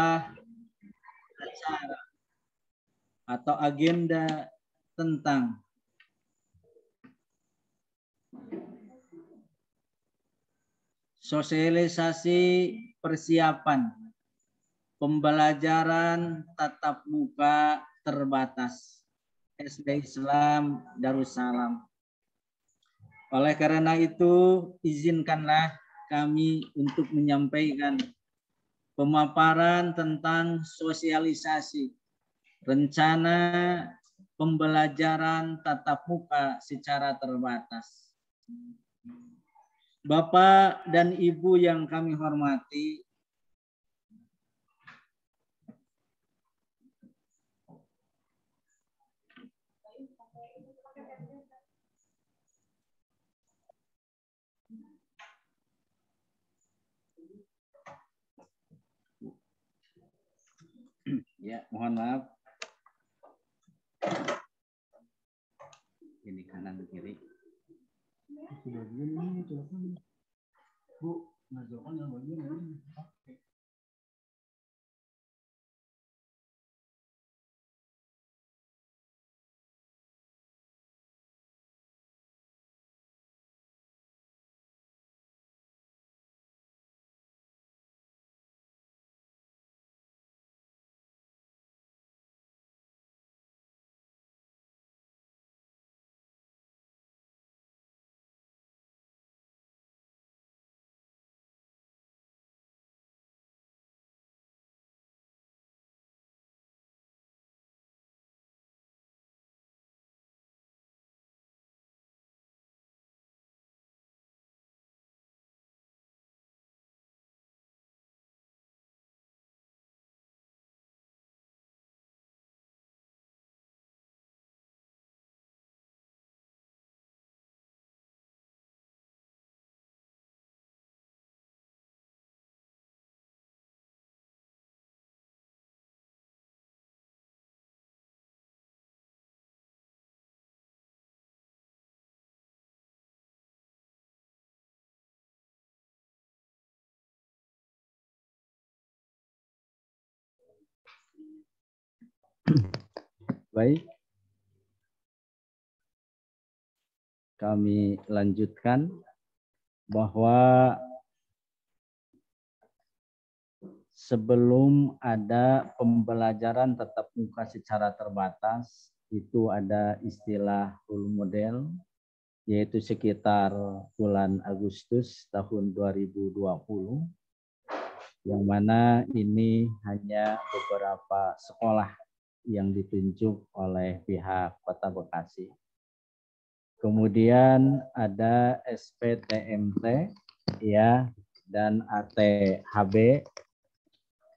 acara atau agenda tentang sosialisasi persiapan pembelajaran tatap muka terbatas SD Islam Darussalam. Oleh karena itu, izinkanlah kami untuk menyampaikan pemaparan tentang sosialisasi, rencana pembelajaran tatap muka secara terbatas. Bapak dan Ibu yang kami hormati, Ya, mohon maaf. Ini kanan kiri. Sudah begini, Bu, Baik. Kami lanjutkan bahwa sebelum ada pembelajaran tetap muka secara terbatas, itu ada istilah full model, yaitu sekitar bulan Agustus tahun 2020, yang mana ini hanya beberapa sekolah yang ditunjuk oleh pihak Kota Bekasi. Kemudian ada SPTMT ya dan ATHB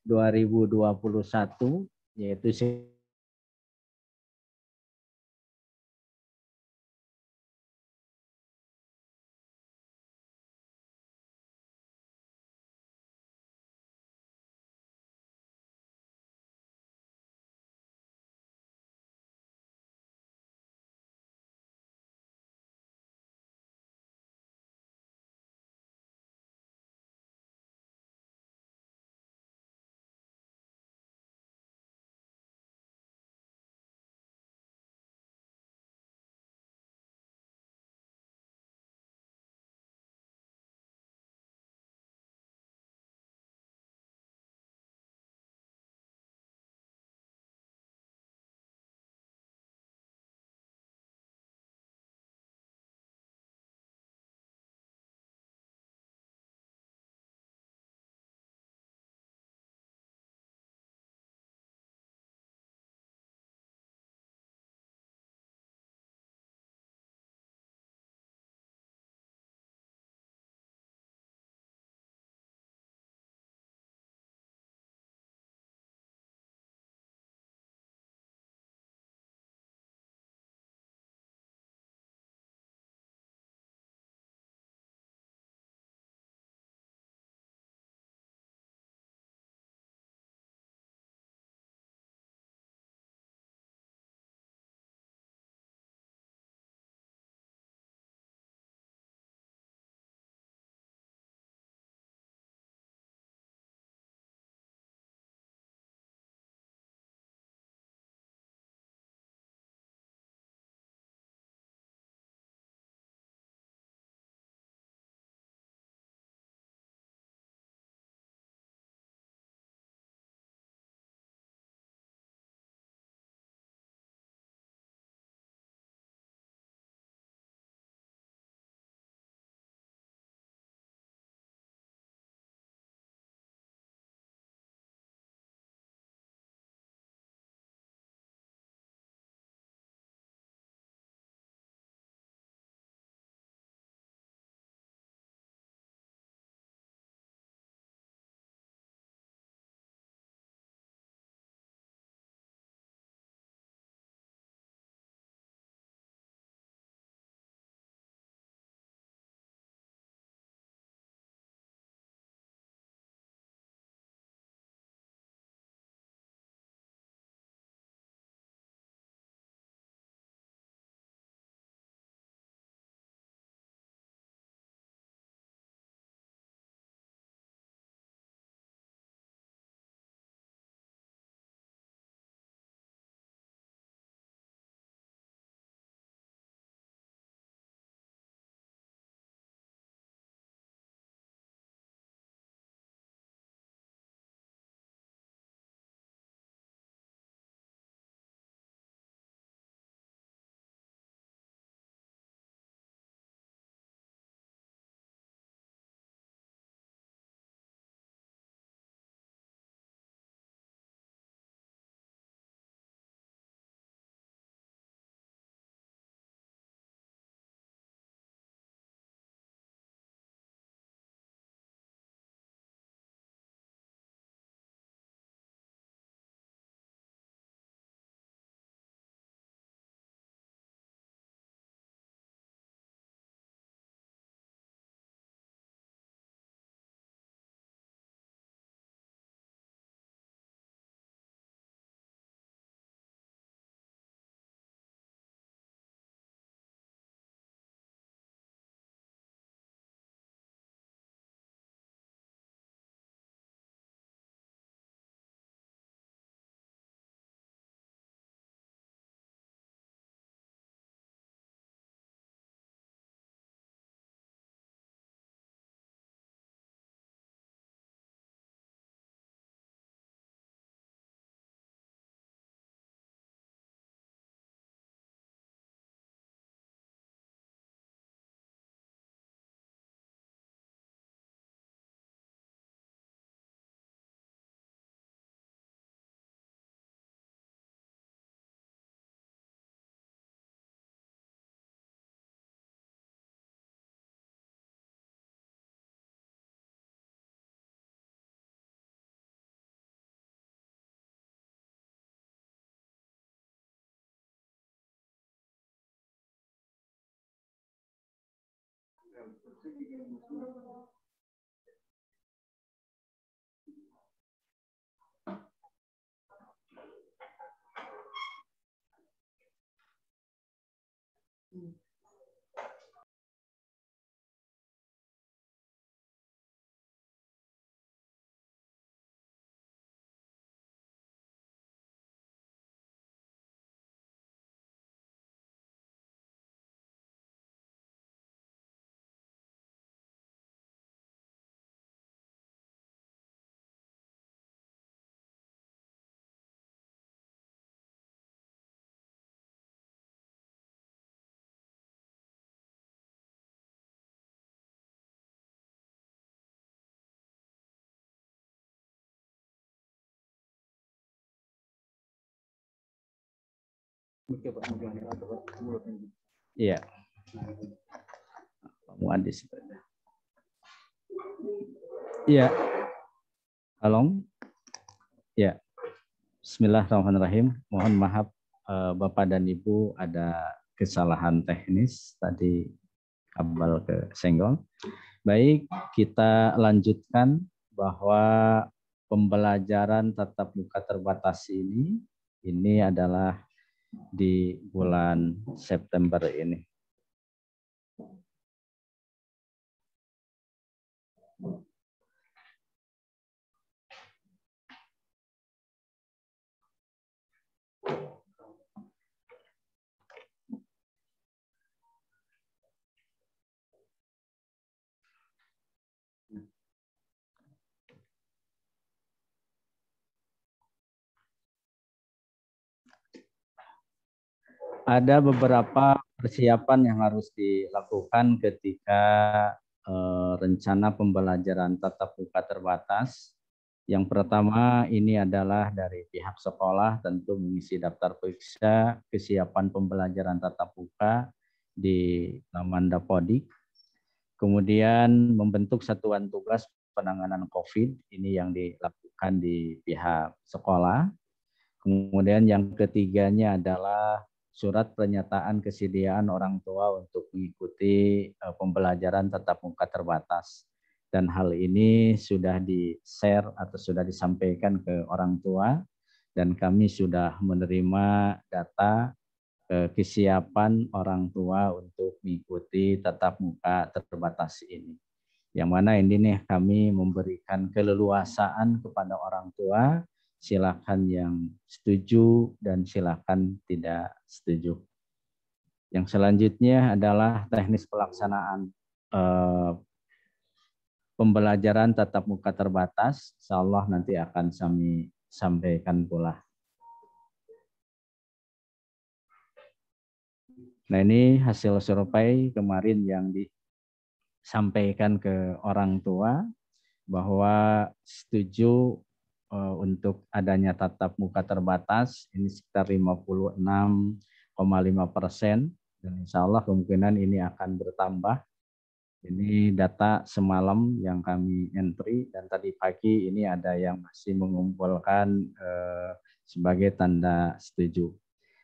2021 yaitu Gracias. Iya. Muadis. Iya. Along. Ya. Bismillahirrahmanirrahim. Mohon maaf eh, Bapak dan Ibu ada kesalahan teknis tadi kabel ke senggol. Baik, kita lanjutkan bahwa pembelajaran tatap muka terbatas ini ini adalah di bulan September ini. ada beberapa persiapan yang harus dilakukan ketika eh, rencana pembelajaran tatap muka terbatas. Yang pertama ini adalah dari pihak sekolah tentu mengisi daftar periksa kesiapan pembelajaran tatap muka di laman Dapodik. Kemudian membentuk satuan tugas penanganan COVID ini yang dilakukan di pihak sekolah. Kemudian yang ketiganya adalah surat pernyataan kesediaan orang tua untuk mengikuti eh, pembelajaran tatap muka terbatas. Dan hal ini sudah di-share atau sudah disampaikan ke orang tua dan kami sudah menerima data eh, kesiapan orang tua untuk mengikuti tatap muka terbatas ini. Yang mana ini nih kami memberikan keleluasaan kepada orang tua silakan yang setuju dan silakan tidak setuju. Yang selanjutnya adalah teknis pelaksanaan eh, pembelajaran tatap muka terbatas. Insya Allah nanti akan kami sampaikan pula. Nah ini hasil survei kemarin yang disampaikan ke orang tua bahwa setuju Eh, untuk adanya tatap muka terbatas ini sekitar 56,5 persen dan insya Allah kemungkinan ini akan bertambah. Ini data semalam yang kami entry dan tadi pagi ini ada yang masih mengumpulkan eh, sebagai tanda setuju.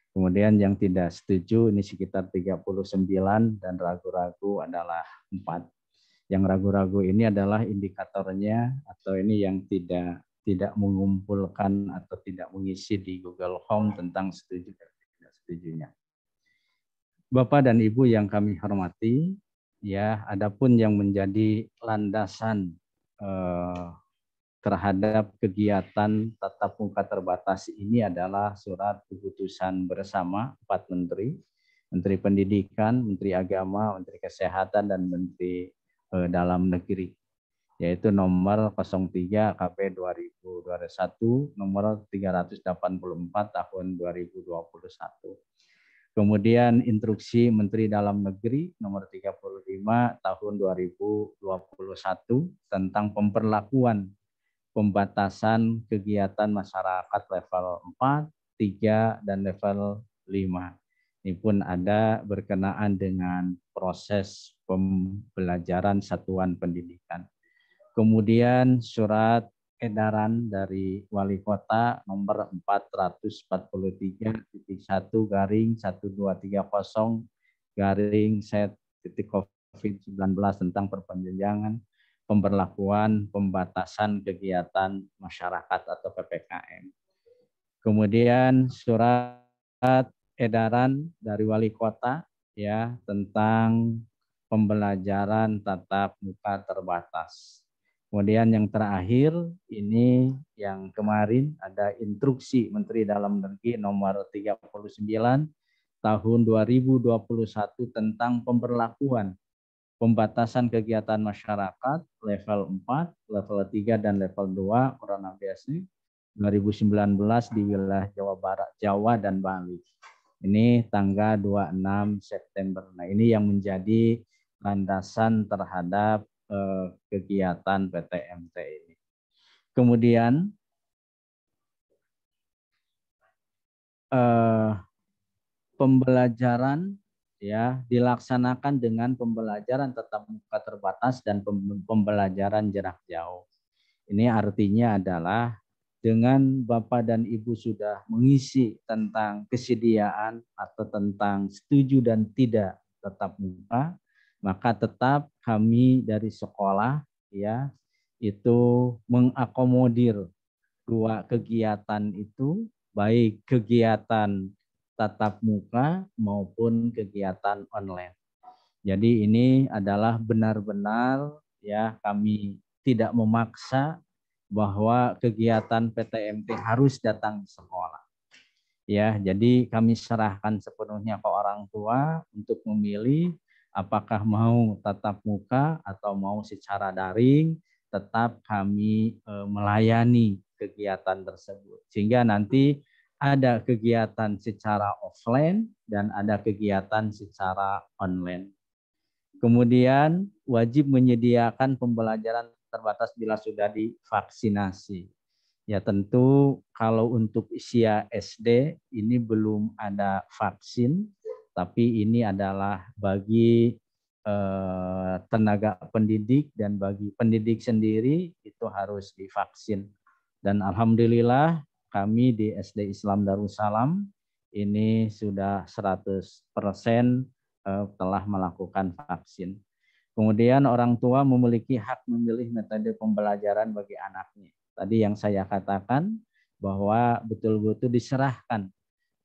Kemudian yang tidak setuju ini sekitar 39 dan ragu-ragu adalah 4. Yang ragu-ragu ini adalah indikatornya atau ini yang tidak tidak mengumpulkan atau tidak mengisi di Google Home tentang setuju dan tidak setujunya. Bapak dan Ibu yang kami hormati, ya, adapun yang menjadi landasan eh, terhadap kegiatan tatap muka terbatas ini adalah surat keputusan bersama empat menteri, Menteri Pendidikan, Menteri Agama, Menteri Kesehatan, dan Menteri eh, Dalam Negeri yaitu nomor 03 KP 2021 nomor 384 tahun 2021. Kemudian instruksi Menteri Dalam Negeri nomor 35 tahun 2021 tentang pemberlakuan pembatasan kegiatan masyarakat level 4, 3 dan level 5. Ini pun ada berkenaan dengan proses pembelajaran satuan pendidikan. Kemudian surat edaran dari Wali Kota nomor 443.1 garing 1230 garing set titik COVID-19 tentang perpanjangan pemberlakuan pembatasan kegiatan masyarakat atau PPKM. Kemudian surat edaran dari Wali Kota ya tentang pembelajaran tatap muka terbatas Kemudian yang terakhir ini yang kemarin ada instruksi Menteri Dalam Negeri nomor 39 tahun 2021 tentang pemberlakuan pembatasan kegiatan masyarakat level 4, level 3 dan level 2 Corona BSD 2019 di wilayah Jawa Barat, Jawa dan Bali. Ini tanggal 26 September. Nah, ini yang menjadi landasan terhadap Eh, kegiatan PTMT ini. Kemudian eh, pembelajaran ya dilaksanakan dengan pembelajaran tetap muka terbatas dan pembelajaran jarak jauh. Ini artinya adalah dengan Bapak dan Ibu sudah mengisi tentang kesediaan atau tentang setuju dan tidak tetap muka, maka tetap kami dari sekolah ya itu mengakomodir dua kegiatan itu baik kegiatan tatap muka maupun kegiatan online. Jadi ini adalah benar-benar ya kami tidak memaksa bahwa kegiatan PTMT harus datang sekolah. Ya, jadi kami serahkan sepenuhnya ke orang tua untuk memilih apakah mau tatap muka atau mau secara daring, tetap kami e, melayani kegiatan tersebut. Sehingga nanti ada kegiatan secara offline dan ada kegiatan secara online. Kemudian wajib menyediakan pembelajaran terbatas bila sudah divaksinasi. Ya tentu kalau untuk usia SD ini belum ada vaksin, tapi ini adalah bagi eh, tenaga pendidik dan bagi pendidik sendiri itu harus divaksin. Dan alhamdulillah kami di SD Islam Darussalam ini sudah 100% eh, telah melakukan vaksin. Kemudian orang tua memiliki hak memilih metode pembelajaran bagi anaknya. Tadi yang saya katakan bahwa betul-betul diserahkan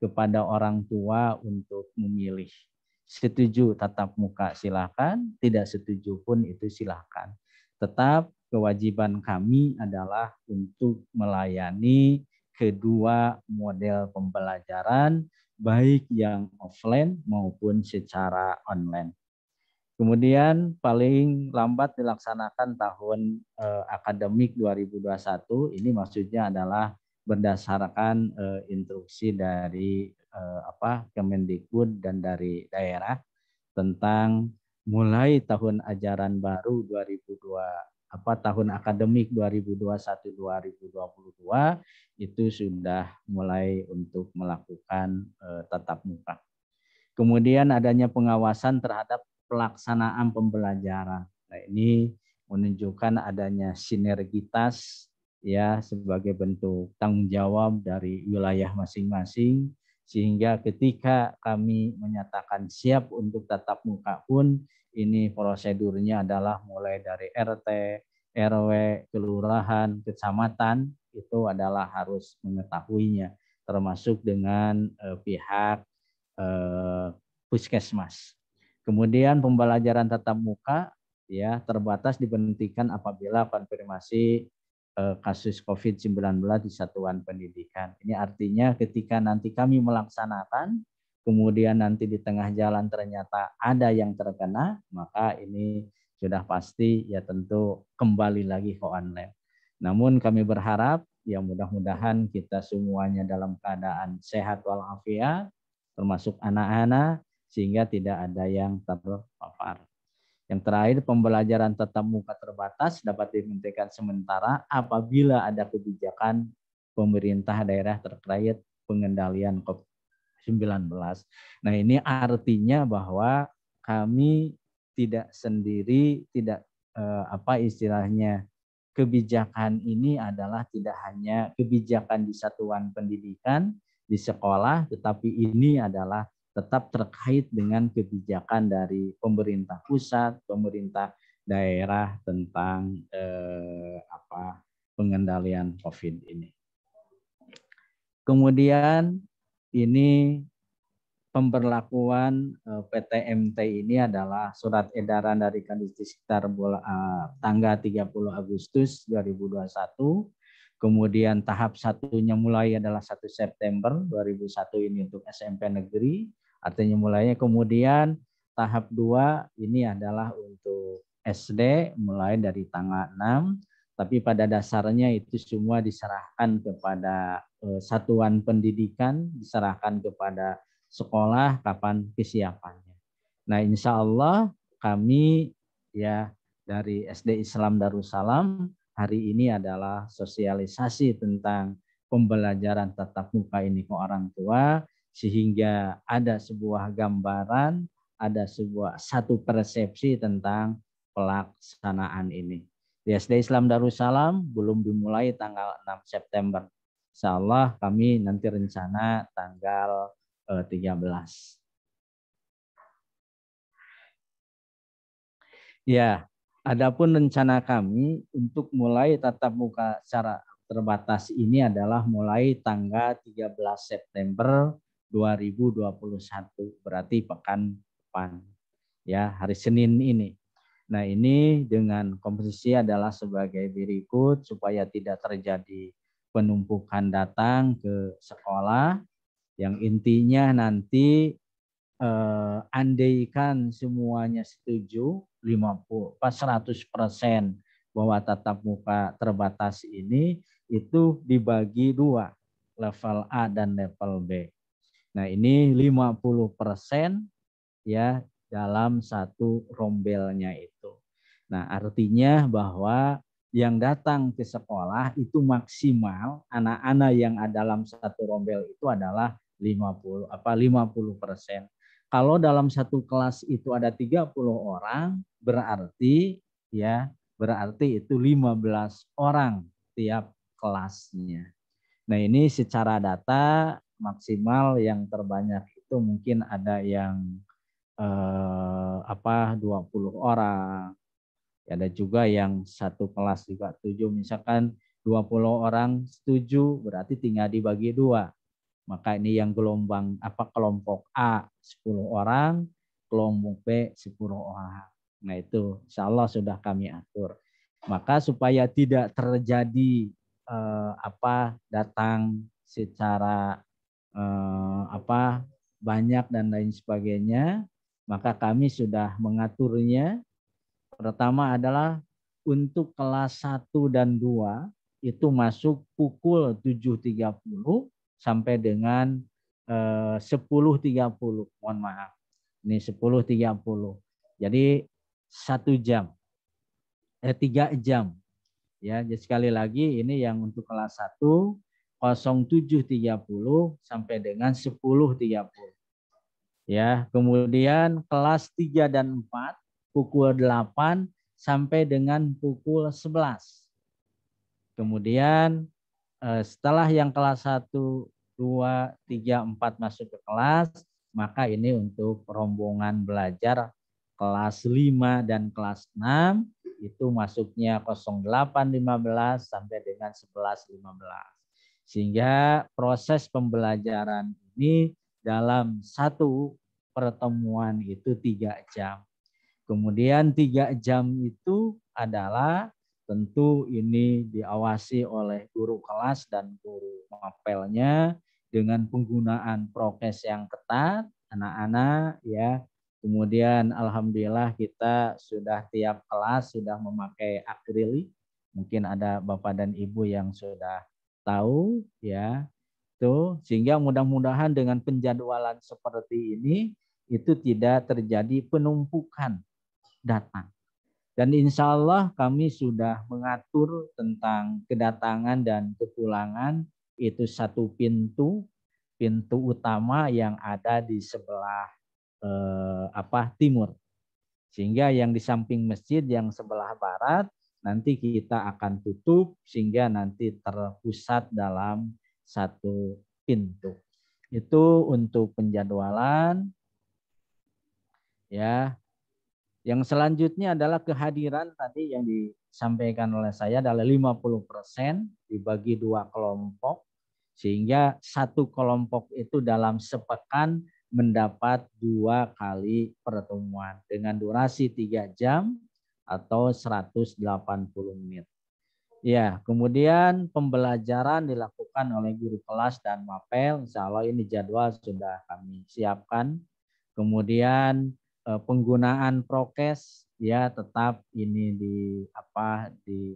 kepada orang tua untuk memilih. Setuju tatap muka silakan, tidak setuju pun itu silakan. Tetap kewajiban kami adalah untuk melayani kedua model pembelajaran baik yang offline maupun secara online. Kemudian paling lambat dilaksanakan tahun eh, akademik 2021 ini maksudnya adalah berdasarkan uh, instruksi dari uh, apa Kemendikbud dan dari daerah tentang mulai tahun ajaran baru 2002 apa tahun akademik 2021 2022 itu sudah mulai untuk melakukan uh, tatap muka. Kemudian adanya pengawasan terhadap pelaksanaan pembelajaran. Nah, ini menunjukkan adanya sinergitas ya sebagai bentuk tanggung jawab dari wilayah masing-masing sehingga ketika kami menyatakan siap untuk tatap muka pun ini prosedurnya adalah mulai dari RT, RW, kelurahan, kecamatan itu adalah harus mengetahuinya termasuk dengan eh, pihak eh, puskesmas. Kemudian pembelajaran tatap muka ya terbatas diberhentikan apabila konfirmasi Eh, kasus COVID-19 di satuan pendidikan. Ini artinya ketika nanti kami melaksanakan, kemudian nanti di tengah jalan ternyata ada yang terkena, maka ini sudah pasti ya tentu kembali lagi ke online. Namun kami berharap ya mudah-mudahan kita semuanya dalam keadaan sehat walafiat, termasuk anak-anak, sehingga tidak ada yang terpapar. Yang terakhir, pembelajaran tetap muka terbatas dapat dihentikan sementara apabila ada kebijakan pemerintah daerah terkait pengendalian COVID-19. Nah, ini artinya bahwa kami tidak sendiri, tidak eh, apa istilahnya kebijakan ini adalah tidak hanya kebijakan di satuan pendidikan di sekolah, tetapi ini adalah tetap terkait dengan kebijakan dari pemerintah pusat, pemerintah daerah tentang eh, apa pengendalian COVID ini. Kemudian ini pemberlakuan eh, PTMT ini adalah surat edaran dari Kandisi sekitar bola, eh, tanggal 30 Agustus 2021 Kemudian tahap satunya mulai adalah 1 September 2001 ini untuk SMP negeri. Artinya mulainya kemudian tahap 2 ini adalah untuk SD mulai dari tanggal 6 tapi pada dasarnya itu semua diserahkan kepada eh, satuan pendidikan, diserahkan kepada sekolah kapan kesiapannya. Nah, insya Allah kami ya dari SD Islam Darussalam hari ini adalah sosialisasi tentang pembelajaran tatap muka ini ke orang tua sehingga ada sebuah gambaran, ada sebuah satu persepsi tentang pelaksanaan ini. SD Islam Darussalam belum dimulai tanggal 6 September. Insya Allah kami nanti rencana tanggal 13. Eh, ya, adapun rencana kami untuk mulai tatap muka secara terbatas ini adalah mulai tanggal 13 September 2021 berarti pekan depan ya hari Senin ini. Nah ini dengan komposisi adalah sebagai berikut supaya tidak terjadi penumpukan datang ke sekolah yang intinya nanti eh, andaikan semuanya setuju 50 100 persen bahwa tatap muka terbatas ini itu dibagi dua level A dan level B Nah, ini 50% ya dalam satu rombelnya itu. Nah, artinya bahwa yang datang ke sekolah itu maksimal anak-anak yang ada dalam satu rombel itu adalah 50 apa 50 persen. Kalau dalam satu kelas itu ada 30 orang, berarti ya berarti itu 15 orang tiap kelasnya. Nah ini secara data maksimal yang terbanyak itu mungkin ada yang eh, apa 20 orang. Ada juga yang satu kelas juga tujuh misalkan 20 orang setuju berarti tinggal dibagi dua. Maka ini yang gelombang apa kelompok A 10 orang, kelompok B 10 orang. Nah itu insya Allah sudah kami atur. Maka supaya tidak terjadi eh, apa datang secara eh, apa banyak dan lain sebagainya, maka kami sudah mengaturnya. Pertama adalah untuk kelas 1 dan 2 itu masuk pukul 7.30 sampai dengan eh, 10.30. Mohon maaf. Ini 10.30. Jadi satu jam. Eh, tiga jam. Ya, jadi sekali lagi ini yang untuk kelas 1 07.30 sampai dengan 10.30. Ya, kemudian kelas 3 dan 4 pukul 8 sampai dengan pukul 11. Kemudian eh, setelah yang kelas 1, 2, 3, 4 masuk ke kelas, maka ini untuk rombongan belajar kelas 5 dan kelas 6 itu masuknya 08.15 sampai dengan 11.15. Sehingga proses pembelajaran ini dalam satu pertemuan itu tiga jam. Kemudian tiga jam itu adalah tentu ini diawasi oleh guru kelas dan guru mapelnya dengan penggunaan prokes yang ketat anak-anak ya kemudian alhamdulillah kita sudah tiap kelas sudah memakai akrilik mungkin ada bapak dan ibu yang sudah tahu ya itu sehingga mudah-mudahan dengan penjadwalan seperti ini itu tidak terjadi penumpukan datang dan insya Allah kami sudah mengatur tentang kedatangan dan kepulangan itu satu pintu pintu utama yang ada di sebelah eh, apa timur sehingga yang di samping masjid yang sebelah barat nanti kita akan tutup sehingga nanti terpusat dalam satu pintu. Itu untuk penjadwalan. Ya. Yang selanjutnya adalah kehadiran tadi yang disampaikan oleh saya adalah 50% dibagi dua kelompok sehingga satu kelompok itu dalam sepekan mendapat dua kali pertemuan dengan durasi tiga jam atau 180 menit. Ya, kemudian pembelajaran dilakukan oleh guru kelas dan mapel. Insya Allah ini jadwal sudah kami siapkan. Kemudian eh, penggunaan prokes ya tetap ini di apa di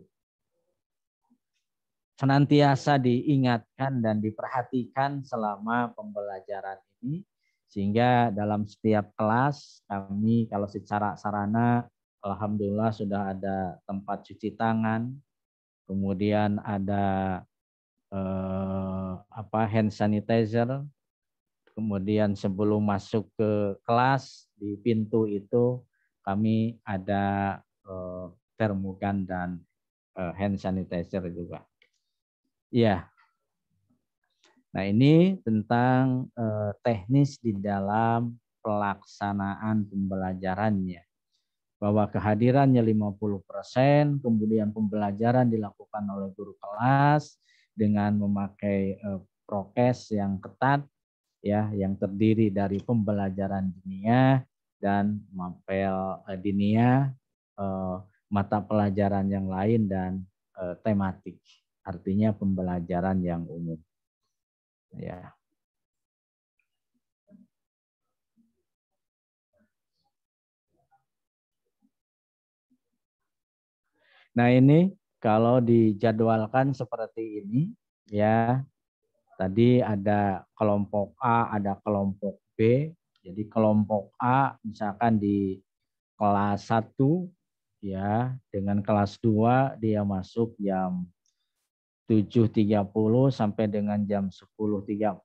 senantiasa diingatkan dan diperhatikan selama pembelajaran ini sehingga dalam setiap kelas kami kalau secara sarana Alhamdulillah sudah ada tempat cuci tangan, kemudian ada eh, apa hand sanitizer, kemudian sebelum masuk ke kelas di pintu itu kami ada eh, termukan dan eh, hand sanitizer juga. Ya. Nah, ini tentang eh, teknis di dalam pelaksanaan pembelajarannya bahwa kehadirannya 50%, kemudian pembelajaran dilakukan oleh guru kelas dengan memakai eh, prokes yang ketat ya yang terdiri dari pembelajaran dunia dan mapel eh, dinia eh, mata pelajaran yang lain dan tematik artinya pembelajaran yang umum ya Nah ini kalau dijadwalkan seperti ini ya tadi ada kelompok A, ada kelompok B. Jadi kelompok A misalkan di kelas 1 ya dengan kelas 2 dia masuk jam 7.30 sampai dengan jam 10.30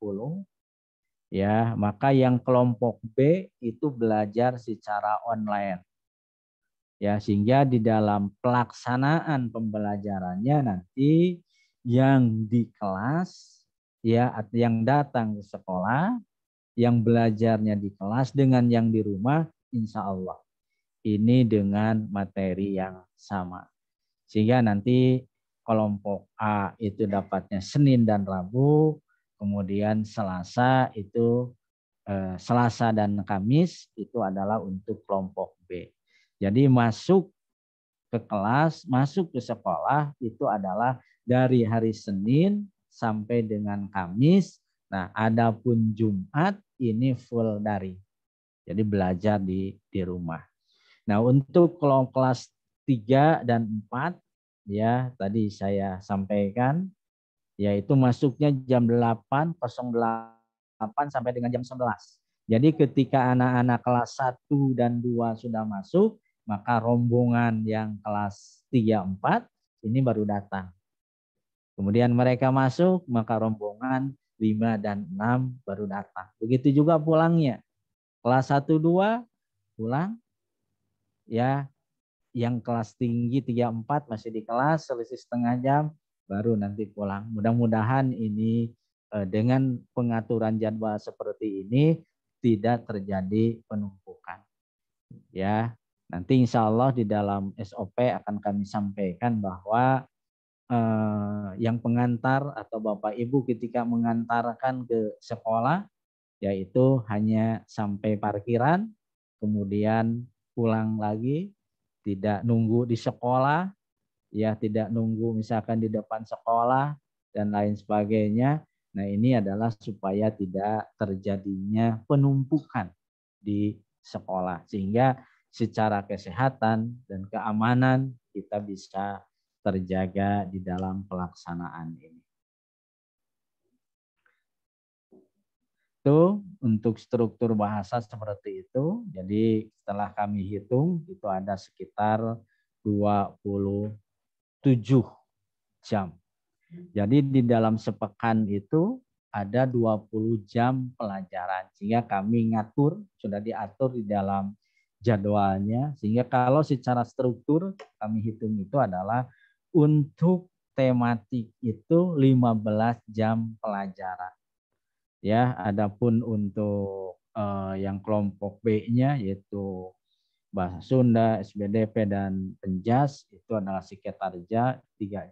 ya maka yang kelompok B itu belajar secara online ya sehingga di dalam pelaksanaan pembelajarannya nanti yang di kelas ya atau yang datang ke sekolah yang belajarnya di kelas dengan yang di rumah insya Allah ini dengan materi yang sama sehingga nanti kelompok A itu dapatnya Senin dan Rabu kemudian Selasa itu eh, Selasa dan Kamis itu adalah untuk kelompok B jadi masuk ke kelas, masuk ke sekolah itu adalah dari hari Senin sampai dengan Kamis. Nah, adapun Jumat ini full dari. Jadi belajar di di rumah. Nah, untuk kelompok kelas 3 dan 4 ya tadi saya sampaikan yaitu masuknya jam 8.08 sampai dengan jam 11. Jadi ketika anak-anak kelas 1 dan 2 sudah masuk, maka rombongan yang kelas 3 4 ini baru datang. Kemudian mereka masuk, maka rombongan 5 dan 6 baru datang. Begitu juga pulangnya. Kelas 1 2 pulang ya yang kelas tinggi 3 4 masih di kelas selisih setengah jam baru nanti pulang. Mudah-mudahan ini e, dengan pengaturan jadwal seperti ini tidak terjadi penumpukan. Ya, Nanti insya Allah di dalam SOP akan kami sampaikan bahwa eh, yang pengantar atau Bapak Ibu ketika mengantarkan ke sekolah yaitu hanya sampai parkiran, kemudian pulang lagi, tidak nunggu di sekolah, ya tidak nunggu misalkan di depan sekolah dan lain sebagainya. Nah, ini adalah supaya tidak terjadinya penumpukan di sekolah sehingga secara kesehatan dan keamanan kita bisa terjaga di dalam pelaksanaan ini. Itu untuk struktur bahasa seperti itu. Jadi setelah kami hitung itu ada sekitar 27 jam. Jadi di dalam sepekan itu ada 20 jam pelajaran. Sehingga kami ngatur, sudah diatur di dalam jadwalnya sehingga kalau secara struktur kami hitung itu adalah untuk tematik itu 15 jam pelajaran. Ya, adapun untuk eh, yang kelompok B-nya yaitu bahasa Sunda, SBDP dan Penjas itu adalah sekitar 3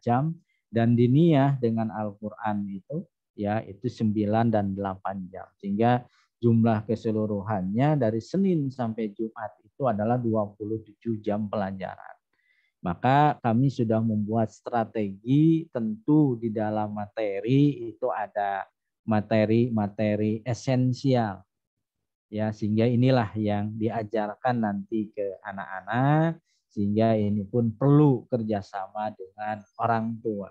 jam dan diniyah dengan Al-Qur'an itu ya itu 9 dan 8 jam. Sehingga jumlah keseluruhannya dari Senin sampai Jumat itu adalah 27 jam pelajaran. Maka kami sudah membuat strategi tentu di dalam materi itu ada materi-materi esensial. Ya, sehingga inilah yang diajarkan nanti ke anak-anak sehingga ini pun perlu kerjasama dengan orang tua.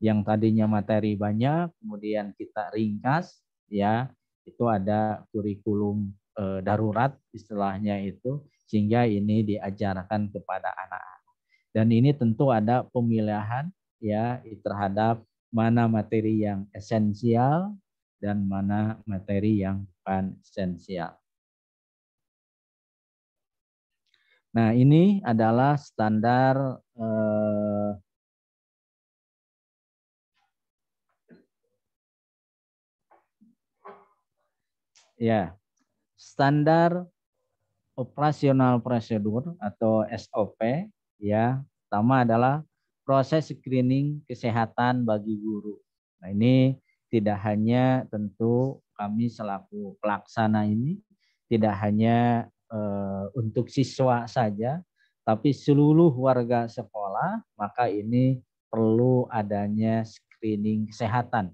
Yang tadinya materi banyak, kemudian kita ringkas, ya itu ada kurikulum eh, darurat istilahnya itu sehingga ini diajarkan kepada anak-anak. Dan ini tentu ada pemilihan ya terhadap mana materi yang esensial dan mana materi yang bukan esensial. Nah, ini adalah standar eh, ya standar operasional prosedur atau SOP ya pertama adalah proses screening kesehatan bagi guru. Nah ini tidak hanya tentu kami selaku pelaksana ini tidak hanya eh, untuk siswa saja, tapi seluruh warga sekolah maka ini perlu adanya screening kesehatan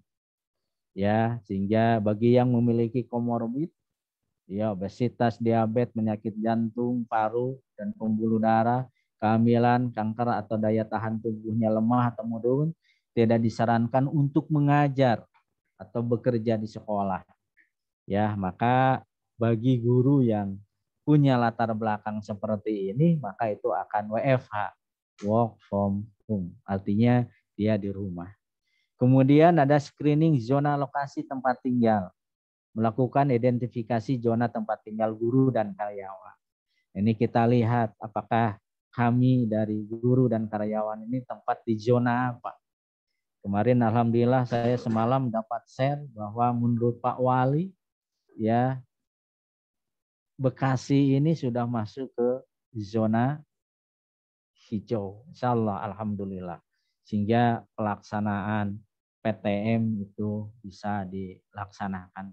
ya sehingga bagi yang memiliki komorbid ya obesitas, diabetes, penyakit jantung, paru dan pembuluh darah, kehamilan, kanker atau daya tahan tubuhnya lemah atau menurun, tidak disarankan untuk mengajar atau bekerja di sekolah. Ya, maka bagi guru yang punya latar belakang seperti ini, maka itu akan WFH, work from home. Artinya dia di rumah. Kemudian ada screening zona lokasi tempat tinggal. Melakukan identifikasi zona tempat tinggal guru dan karyawan. Ini kita lihat apakah kami dari guru dan karyawan ini tempat di zona apa. Kemarin alhamdulillah saya semalam dapat share bahwa menurut Pak Wali ya Bekasi ini sudah masuk ke zona hijau. Insya Allah, Alhamdulillah. Sehingga pelaksanaan PTM itu bisa dilaksanakan.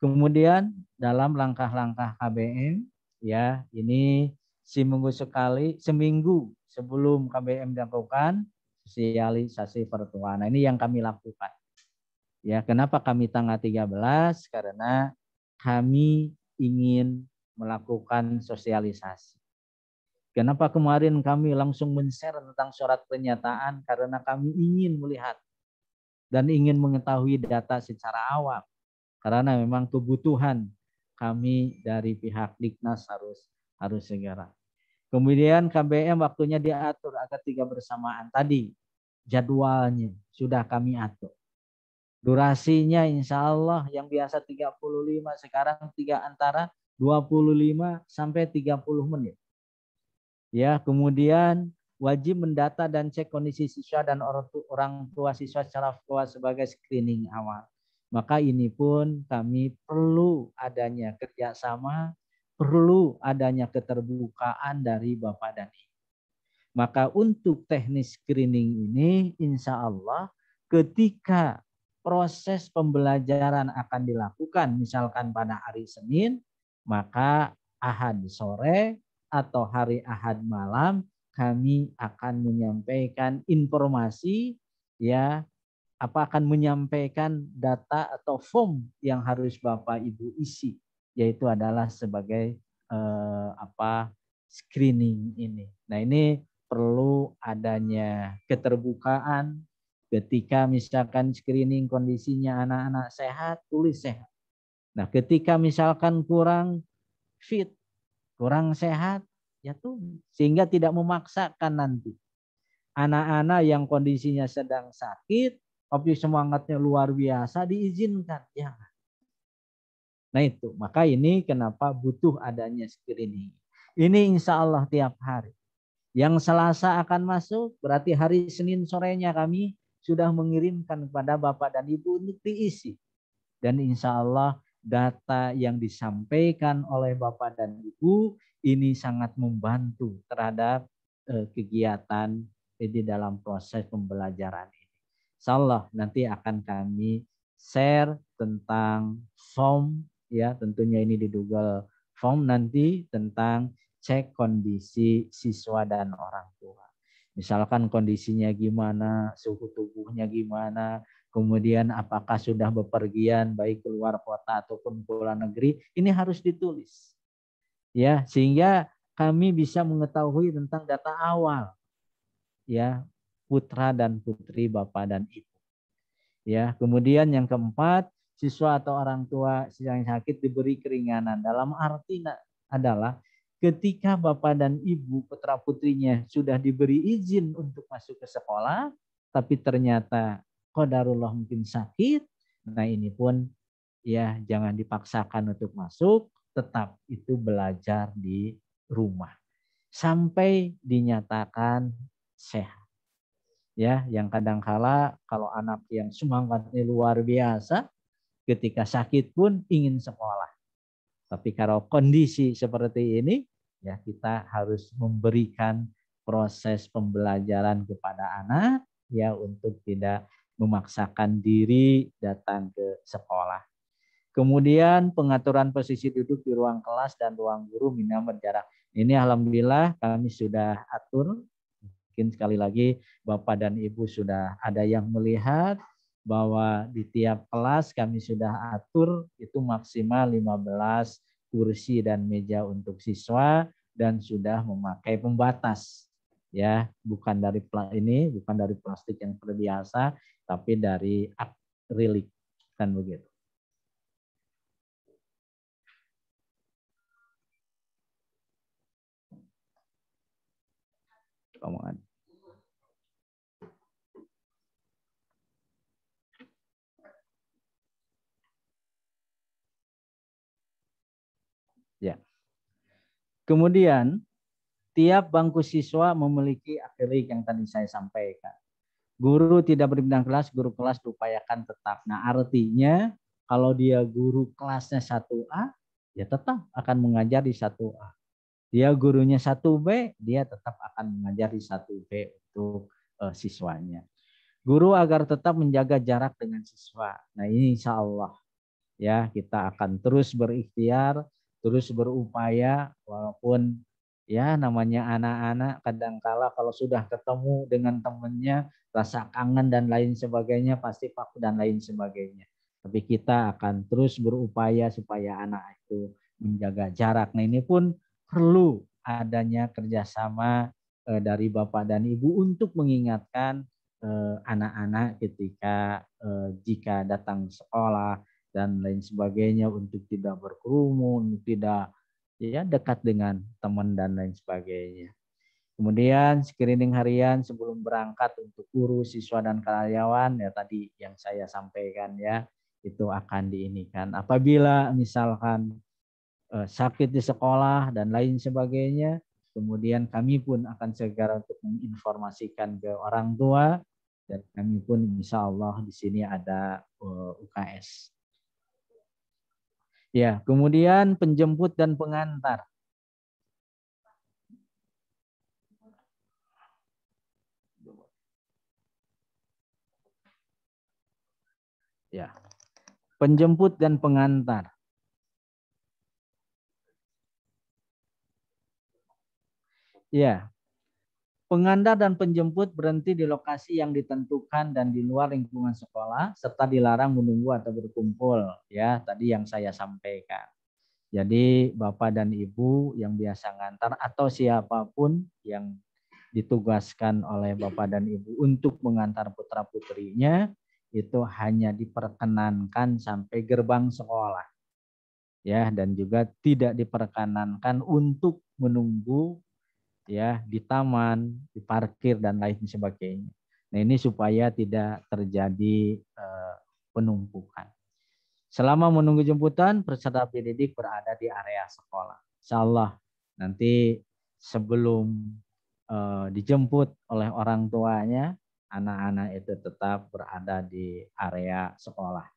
Kemudian dalam langkah-langkah KBM ya ini seminggu sekali seminggu sebelum KBM dilakukan sosialisasi pertuan. Nah ini yang kami lakukan. Ya kenapa kami tanggal 13? Karena kami ingin melakukan sosialisasi. Kenapa kemarin kami langsung men-share tentang surat pernyataan? Karena kami ingin melihat dan ingin mengetahui data secara awal. Karena memang kebutuhan kami dari pihak Dignas harus harus segera. Kemudian KBM waktunya diatur agar tiga bersamaan tadi jadwalnya sudah kami atur. Durasinya insya Allah yang biasa 35 sekarang tiga antara 25 sampai 30 menit. Ya, kemudian wajib mendata dan cek kondisi siswa dan orang tua siswa secara tua sebagai screening awal. Maka ini pun kami perlu adanya kerjasama, perlu adanya keterbukaan dari Bapak dan Ibu. Maka untuk teknis screening ini, insya Allah ketika proses pembelajaran akan dilakukan, misalkan pada hari Senin, maka Ahad sore atau hari Ahad malam kami akan menyampaikan informasi ya apa akan menyampaikan data atau form yang harus Bapak Ibu isi yaitu adalah sebagai eh, apa screening ini. Nah, ini perlu adanya keterbukaan ketika misalkan screening kondisinya anak-anak sehat, tulis sehat. Nah, ketika misalkan kurang fit, kurang sehat, ya tuh sehingga tidak memaksakan nanti. Anak-anak yang kondisinya sedang sakit, tapi semangatnya luar biasa diizinkan, ya Nah itu, maka ini kenapa butuh adanya screening. Ini insya Allah tiap hari. Yang Selasa akan masuk, berarti hari Senin sorenya kami sudah mengirimkan kepada Bapak dan Ibu untuk diisi. Dan insya Allah data yang disampaikan oleh Bapak dan Ibu ini sangat membantu terhadap eh, kegiatan di dalam proses pembelajaran ini. Insya Allah nanti akan kami share tentang form ya tentunya ini di Google Form nanti tentang cek kondisi siswa dan orang tua. Misalkan kondisinya gimana, suhu tubuhnya gimana, kemudian apakah sudah bepergian baik keluar kota ataupun pulang negeri, ini harus ditulis ya sehingga kami bisa mengetahui tentang data awal ya putra dan putri bapak dan ibu ya kemudian yang keempat siswa atau orang tua yang sakit diberi keringanan dalam arti adalah ketika bapak dan ibu putra putrinya sudah diberi izin untuk masuk ke sekolah tapi ternyata kodarullah mungkin sakit nah ini pun ya jangan dipaksakan untuk masuk tetap itu belajar di rumah sampai dinyatakan sehat. Ya, yang kadangkala kalau anak yang semangatnya luar biasa, ketika sakit pun ingin sekolah. Tapi kalau kondisi seperti ini, ya kita harus memberikan proses pembelajaran kepada anak ya untuk tidak memaksakan diri datang ke sekolah. Kemudian pengaturan posisi duduk di ruang kelas dan ruang guru minimal berjarak. Ini alhamdulillah kami sudah atur. Mungkin sekali lagi Bapak dan Ibu sudah ada yang melihat bahwa di tiap kelas kami sudah atur itu maksimal 15 kursi dan meja untuk siswa dan sudah memakai pembatas ya bukan dari ini bukan dari plastik yang terbiasa tapi dari akrilik kan begitu omongan. Ya. Kemudian tiap bangku siswa memiliki akrilik yang tadi saya sampaikan. Guru tidak berpindah kelas, guru kelas diupayakan tetap. Nah artinya kalau dia guru kelasnya 1A, ya tetap akan mengajar di 1A dia gurunya satu b dia tetap akan mengajar di 1B untuk uh, siswanya. Guru agar tetap menjaga jarak dengan siswa. Nah ini insya Allah ya kita akan terus berikhtiar, terus berupaya walaupun ya namanya anak-anak kadangkala kalau sudah ketemu dengan temannya rasa kangen dan lain sebagainya pasti paku dan lain sebagainya. Tapi kita akan terus berupaya supaya anak itu menjaga jarak. Nah ini pun perlu adanya kerjasama eh, dari bapak dan ibu untuk mengingatkan eh, anak-anak ketika eh, jika datang sekolah dan lain sebagainya untuk tidak berkerumun, tidak ya dekat dengan teman dan lain sebagainya. Kemudian screening harian sebelum berangkat untuk guru, siswa dan karyawan ya tadi yang saya sampaikan ya itu akan diinikan. Apabila misalkan Eh, sakit di sekolah dan lain sebagainya. Kemudian kami pun akan segera untuk menginformasikan ke orang tua dan kami pun insya Allah di sini ada eh, UKS. Ya, kemudian penjemput dan pengantar. Ya, penjemput dan pengantar. Ya. Pengantar dan penjemput berhenti di lokasi yang ditentukan dan di luar lingkungan sekolah serta dilarang menunggu atau berkumpul ya tadi yang saya sampaikan. Jadi Bapak dan Ibu yang biasa ngantar atau siapapun yang ditugaskan oleh Bapak dan Ibu untuk mengantar putra-putrinya itu hanya diperkenankan sampai gerbang sekolah. Ya, dan juga tidak diperkenankan untuk menunggu ya di taman, di parkir dan lain sebagainya. Nah ini supaya tidak terjadi eh, penumpukan. Selama menunggu jemputan, peserta didik berada di area sekolah. Insya nanti sebelum eh, dijemput oleh orang tuanya, anak-anak itu tetap berada di area sekolah.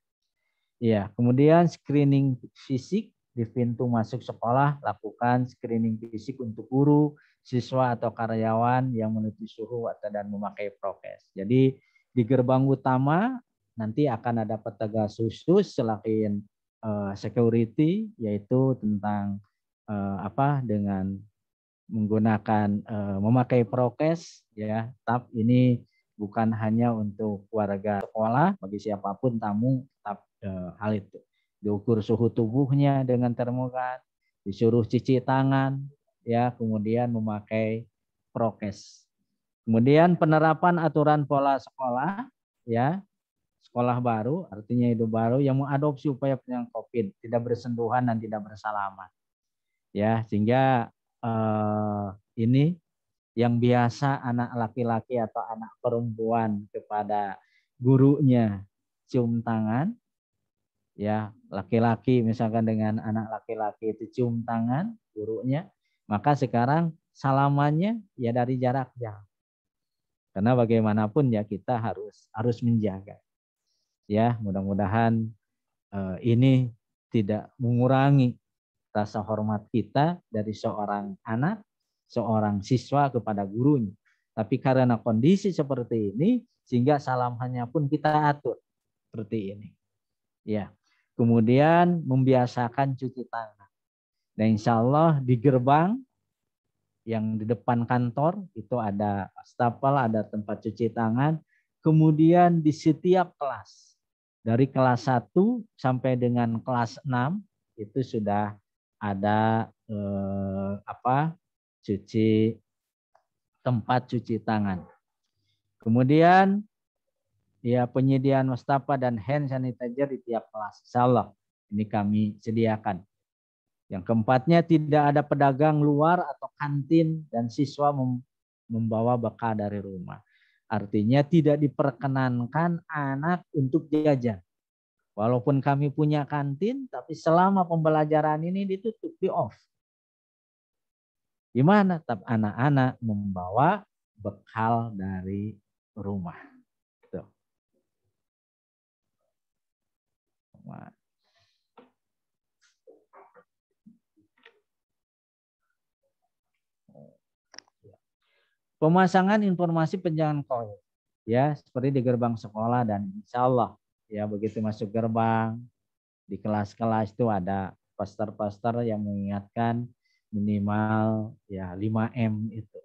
Iya, kemudian screening fisik di pintu masuk sekolah lakukan screening fisik untuk guru, siswa atau karyawan yang menutupi suhu atau dan memakai prokes. Jadi di gerbang utama nanti akan ada petugas khusus selain uh, security yaitu tentang uh, apa dengan menggunakan uh, memakai prokes ya. Tap ini bukan hanya untuk warga sekolah bagi siapapun tamu tetap uh, hal itu diukur suhu tubuhnya dengan termogan, disuruh cuci tangan, ya kemudian memakai prokes. Kemudian penerapan aturan pola sekolah ya sekolah baru artinya hidup baru yang mengadopsi upaya penyelam COVID tidak bersentuhan dan tidak bersalaman ya sehingga eh, ini yang biasa anak laki-laki atau anak perempuan kepada gurunya cium tangan ya laki-laki misalkan dengan anak laki-laki itu cium tangan gurunya maka sekarang salamannya ya dari jarak jauh. Karena bagaimanapun ya kita harus harus menjaga. Ya, mudah-mudahan eh, ini tidak mengurangi rasa hormat kita dari seorang anak, seorang siswa kepada gurunya. Tapi karena kondisi seperti ini, sehingga salam hanya pun kita atur seperti ini. Ya, kemudian membiasakan cuci tangan. Nah insya Allah di gerbang yang di depan kantor itu ada stapel, ada tempat cuci tangan. Kemudian di setiap kelas, dari kelas 1 sampai dengan kelas 6 itu sudah ada eh, apa cuci tempat cuci tangan. Kemudian ya penyediaan wastafel dan hand sanitizer di tiap kelas. Insya Allah ini kami sediakan. Yang keempatnya tidak ada pedagang luar atau kantin dan siswa membawa bekal dari rumah. Artinya tidak diperkenankan anak untuk jajan. Walaupun kami punya kantin, tapi selama pembelajaran ini ditutup, di off. Gimana? Tapi anak-anak membawa bekal dari rumah. Tuh. Rumah. Pemasangan informasi penjangan koin Ya, seperti di gerbang sekolah dan insya Allah ya begitu masuk gerbang di kelas-kelas itu ada poster-poster yang mengingatkan minimal ya 5M itu.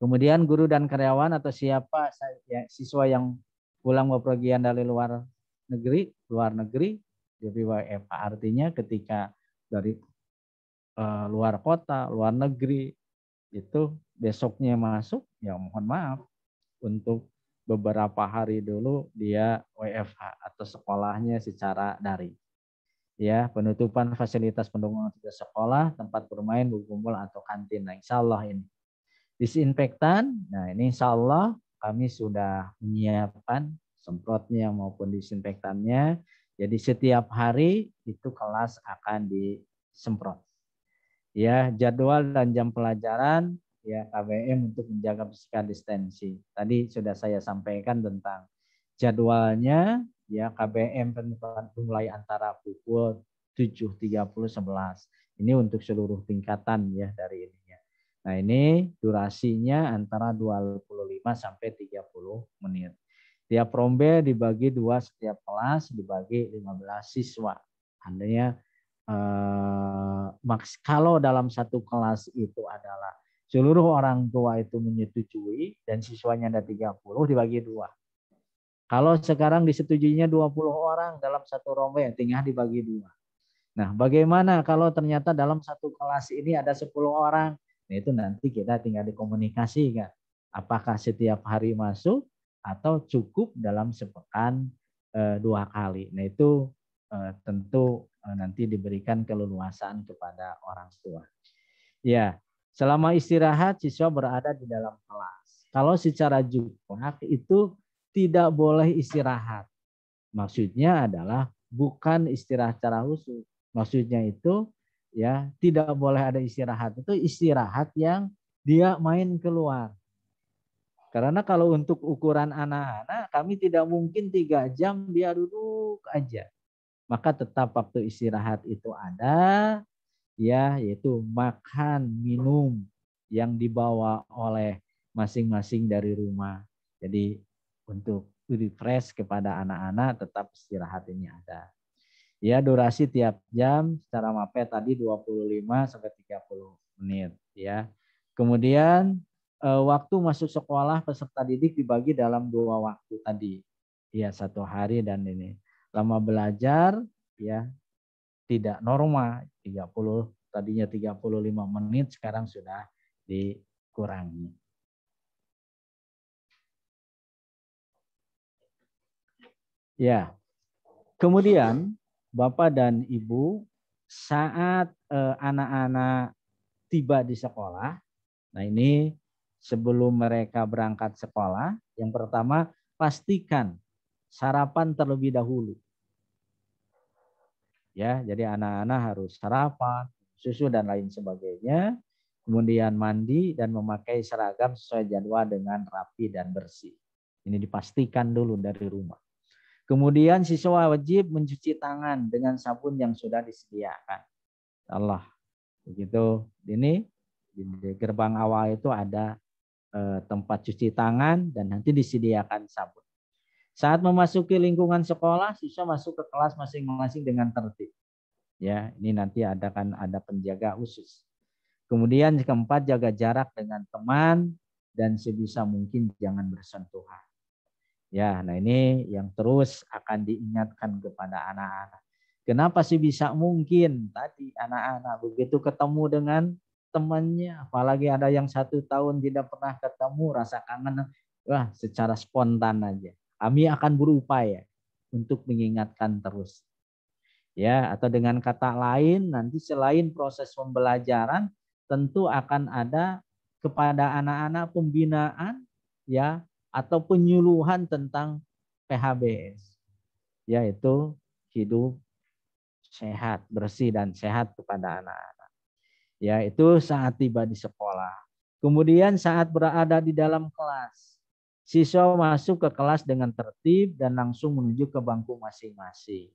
Kemudian guru dan karyawan atau siapa ya, siswa yang pulang bepergian dari luar negeri, luar negeri jadi WFA artinya ketika dari uh, luar kota, luar negeri itu besoknya masuk, ya mohon maaf untuk beberapa hari dulu dia WFH atau sekolahnya secara daring. Ya, penutupan fasilitas pendukung tugas sekolah, tempat bermain, berkumpul atau kantin. Nah, insya Allah ini disinfektan. Nah, ini insya Allah kami sudah menyiapkan semprotnya maupun disinfektannya. Jadi setiap hari itu kelas akan disemprot. Ya, jadwal dan jam pelajaran ya KBM untuk menjaga physical distensi. Tadi sudah saya sampaikan tentang jadwalnya ya KBM penutupan mulai antara pukul 7.30 11. Ini untuk seluruh tingkatan ya dari ininya. Nah, ini durasinya antara 25 sampai 30 menit. Tiap rombe dibagi dua setiap kelas dibagi 15 siswa. Artinya eh, maks kalau dalam satu kelas itu adalah seluruh orang tua itu menyetujui dan siswanya ada 30 dibagi dua. Kalau sekarang disetujuinya 20 orang dalam satu rombe, tinggal dibagi dua. Nah, bagaimana kalau ternyata dalam satu kelas ini ada 10 orang? Nah, itu nanti kita tinggal dikomunikasikan. Apakah setiap hari masuk atau cukup dalam sepekan e, dua kali? Nah, itu e, tentu e, nanti diberikan keleluasaan kepada orang tua. Ya, Selama istirahat siswa berada di dalam kelas. Kalau secara jumlah itu tidak boleh istirahat. Maksudnya adalah bukan istirahat secara khusus. Maksudnya itu ya tidak boleh ada istirahat. Itu istirahat yang dia main keluar. Karena kalau untuk ukuran anak-anak, kami tidak mungkin tiga jam dia duduk aja. Maka tetap waktu istirahat itu ada, ya yaitu makan minum yang dibawa oleh masing-masing dari rumah. Jadi untuk refresh kepada anak-anak tetap istirahat ini ada. Ya durasi tiap jam secara MAPE tadi 25 sampai 30 menit ya. Kemudian eh, waktu masuk sekolah peserta didik dibagi dalam dua waktu tadi. Ya, satu hari dan ini. Lama belajar ya tidak normal 30 tadinya 35 menit sekarang sudah dikurangi. Ya. Kemudian Bapak dan Ibu saat eh, anak-anak eh, tiba di sekolah, nah ini sebelum mereka berangkat sekolah, yang pertama pastikan sarapan terlebih dahulu ya jadi anak-anak harus sarapan susu dan lain sebagainya kemudian mandi dan memakai seragam sesuai jadwal dengan rapi dan bersih ini dipastikan dulu dari rumah kemudian siswa wajib mencuci tangan dengan sabun yang sudah disediakan Allah begitu ini di gerbang awal itu ada eh, tempat cuci tangan dan nanti disediakan sabun saat memasuki lingkungan sekolah, siswa masuk ke kelas masing-masing dengan tertib. Ya, ini nanti ada kan ada penjaga khusus. Kemudian keempat jaga jarak dengan teman dan sebisa mungkin jangan bersentuhan. Ya, nah ini yang terus akan diingatkan kepada anak-anak. Kenapa sih bisa mungkin tadi anak-anak begitu ketemu dengan temannya, apalagi ada yang satu tahun tidak pernah ketemu, rasa kangen, wah secara spontan aja. Kami akan berupaya untuk mengingatkan terus. Ya, atau dengan kata lain nanti selain proses pembelajaran tentu akan ada kepada anak-anak pembinaan ya atau penyuluhan tentang PHBS yaitu hidup sehat, bersih dan sehat kepada anak-anak. Yaitu saat tiba di sekolah. Kemudian saat berada di dalam kelas Siswa masuk ke kelas dengan tertib dan langsung menuju ke bangku masing-masing.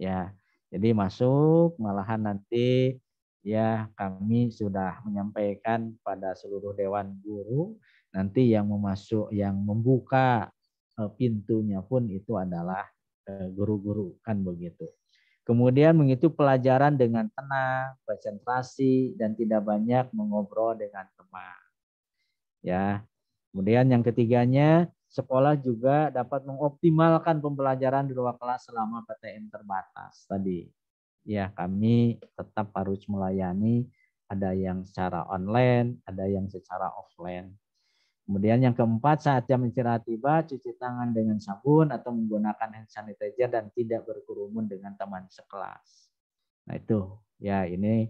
Ya, jadi masuk malahan nanti ya kami sudah menyampaikan pada seluruh dewan guru nanti yang memasuk yang membuka e, pintunya pun itu adalah e, guru-guru kan begitu. Kemudian mengikuti pelajaran dengan tenang, konsentrasi dan tidak banyak mengobrol dengan teman. Ya, Kemudian yang ketiganya, sekolah juga dapat mengoptimalkan pembelajaran di luar kelas selama PTM terbatas tadi. Ya, kami tetap harus melayani ada yang secara online, ada yang secara offline. Kemudian yang keempat, saat jam istirahat tiba, cuci tangan dengan sabun atau menggunakan hand sanitizer dan tidak berkerumun dengan teman sekelas. Nah itu, ya ini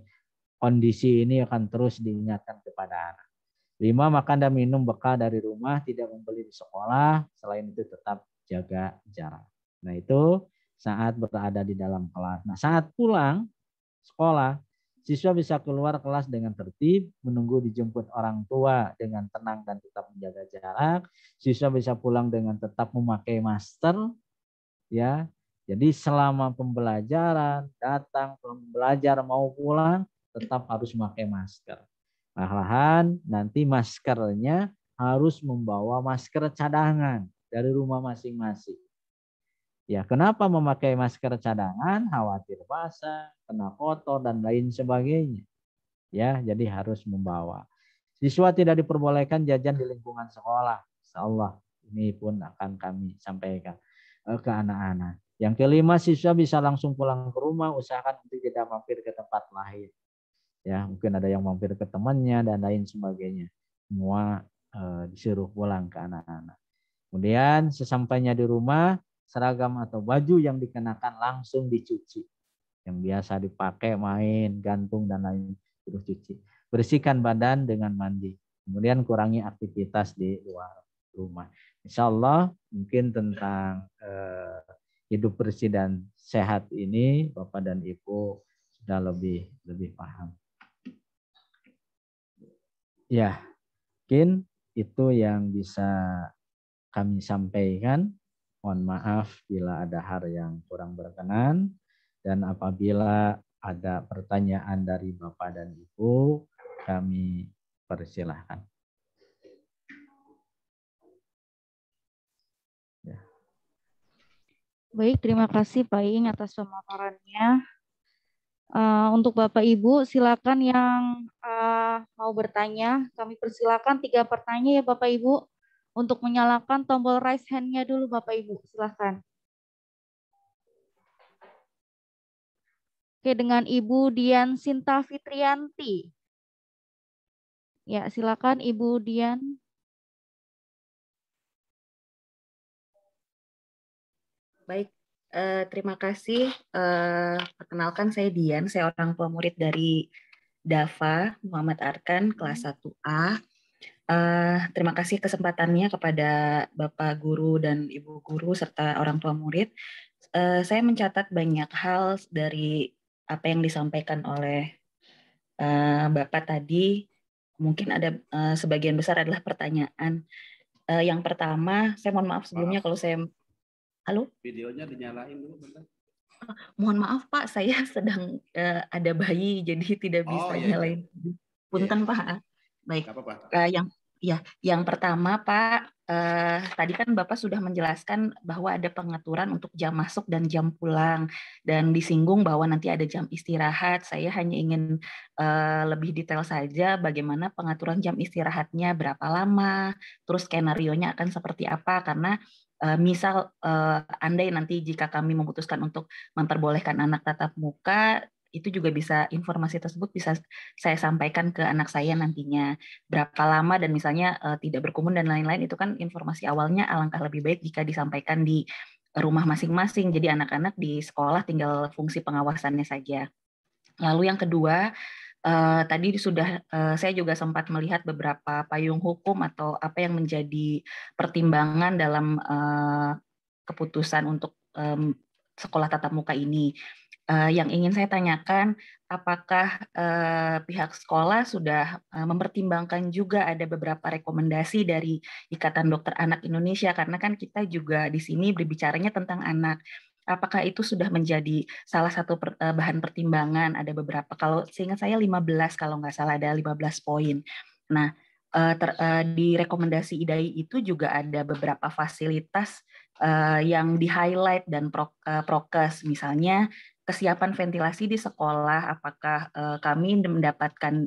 kondisi ini akan terus diingatkan kepada anak. Lima, makan dan minum bekal dari rumah, tidak membeli di sekolah, selain itu tetap jaga jarak. Nah itu saat berada di dalam kelas. Nah saat pulang sekolah, siswa bisa keluar kelas dengan tertib, menunggu dijemput orang tua dengan tenang dan tetap menjaga jarak. Siswa bisa pulang dengan tetap memakai masker, ya. Jadi selama pembelajaran, datang, pembelajar mau pulang, tetap harus memakai masker. Perlahan nanti maskernya harus membawa masker cadangan dari rumah masing-masing. Ya, kenapa memakai masker cadangan? Khawatir basah, kena kotor dan lain sebagainya. Ya, jadi harus membawa. Siswa tidak diperbolehkan jajan di lingkungan sekolah. Insyaallah ini pun akan kami sampaikan eh, ke anak-anak. Yang kelima, siswa bisa langsung pulang ke rumah, usahakan untuk tidak mampir ke tempat lain ya mungkin ada yang mampir ke temannya dan lain sebagainya semua e, disuruh pulang ke anak-anak kemudian sesampainya di rumah seragam atau baju yang dikenakan langsung dicuci yang biasa dipakai main gantung dan lain terus cuci bersihkan badan dengan mandi kemudian kurangi aktivitas di luar rumah Insya Allah mungkin tentang e, hidup bersih dan sehat ini Bapak dan Ibu sudah lebih lebih paham. Ya, mungkin itu yang bisa kami sampaikan. Mohon maaf bila ada hal yang kurang berkenan. Dan apabila ada pertanyaan dari Bapak dan Ibu, kami persilahkan. Ya. Baik, terima kasih Pak Ing atas pemaparannya. Uh, untuk Bapak Ibu, silakan yang uh, mau bertanya, kami persilakan tiga pertanyaan ya Bapak Ibu untuk menyalakan tombol raise hand-nya dulu Bapak Ibu, silakan. Oke, dengan Ibu Dian Sinta Fitrianti. Ya, silakan Ibu Dian. Baik, Uh, terima kasih. Uh, perkenalkan saya Dian, saya orang tua murid dari Dava Muhammad Arkan kelas 1A. Hmm. Uh, eh, terima kasih kesempatannya kepada Bapak guru dan Ibu guru serta orang tua murid. Uh, saya mencatat banyak hal dari apa yang disampaikan oleh uh, Bapak tadi. Mungkin ada uh, sebagian besar adalah pertanyaan. Uh, yang pertama, saya mohon maaf sebelumnya kalau saya Halo? Videonya dinyalain dulu bentar. Mohon maaf Pak, saya sedang uh, ada bayi jadi tidak oh, bisa oh, iya, nyalain. Iya. Punten iya. Pak. Baik. Apa, Pak? Uh, yang ya, yang pertama Pak, uh, tadi kan Bapak sudah menjelaskan bahwa ada pengaturan untuk jam masuk dan jam pulang dan disinggung bahwa nanti ada jam istirahat. Saya hanya ingin uh, lebih detail saja bagaimana pengaturan jam istirahatnya, berapa lama, terus skenario-nya akan seperti apa karena Eh, misal eh, andai nanti jika kami memutuskan untuk memperbolehkan anak tatap muka itu juga bisa informasi tersebut bisa saya sampaikan ke anak saya nantinya berapa lama dan misalnya uh, tidak berkerumun dan lain-lain itu kan informasi awalnya alangkah lebih baik jika disampaikan di rumah masing-masing jadi anak-anak di sekolah tinggal fungsi pengawasannya saja lalu yang kedua uh, tadi sudah uh, saya juga sempat melihat beberapa payung hukum atau apa yang menjadi pertimbangan dalam uh, keputusan untuk um, sekolah tatap muka ini. Uh, yang ingin saya tanyakan, apakah uh, pihak sekolah sudah uh, mempertimbangkan juga ada beberapa rekomendasi dari Ikatan Dokter Anak Indonesia karena kan kita juga di sini berbicaranya tentang anak apakah itu sudah menjadi salah satu per, uh, bahan pertimbangan ada beberapa kalau seingat saya 15 kalau nggak salah ada 15 poin. Nah, uh, ter, uh, di rekomendasi IDAI itu juga ada beberapa fasilitas uh, yang di-highlight dan pro, uh, prokes misalnya kesiapan ventilasi di sekolah apakah uh, kami mendapatkan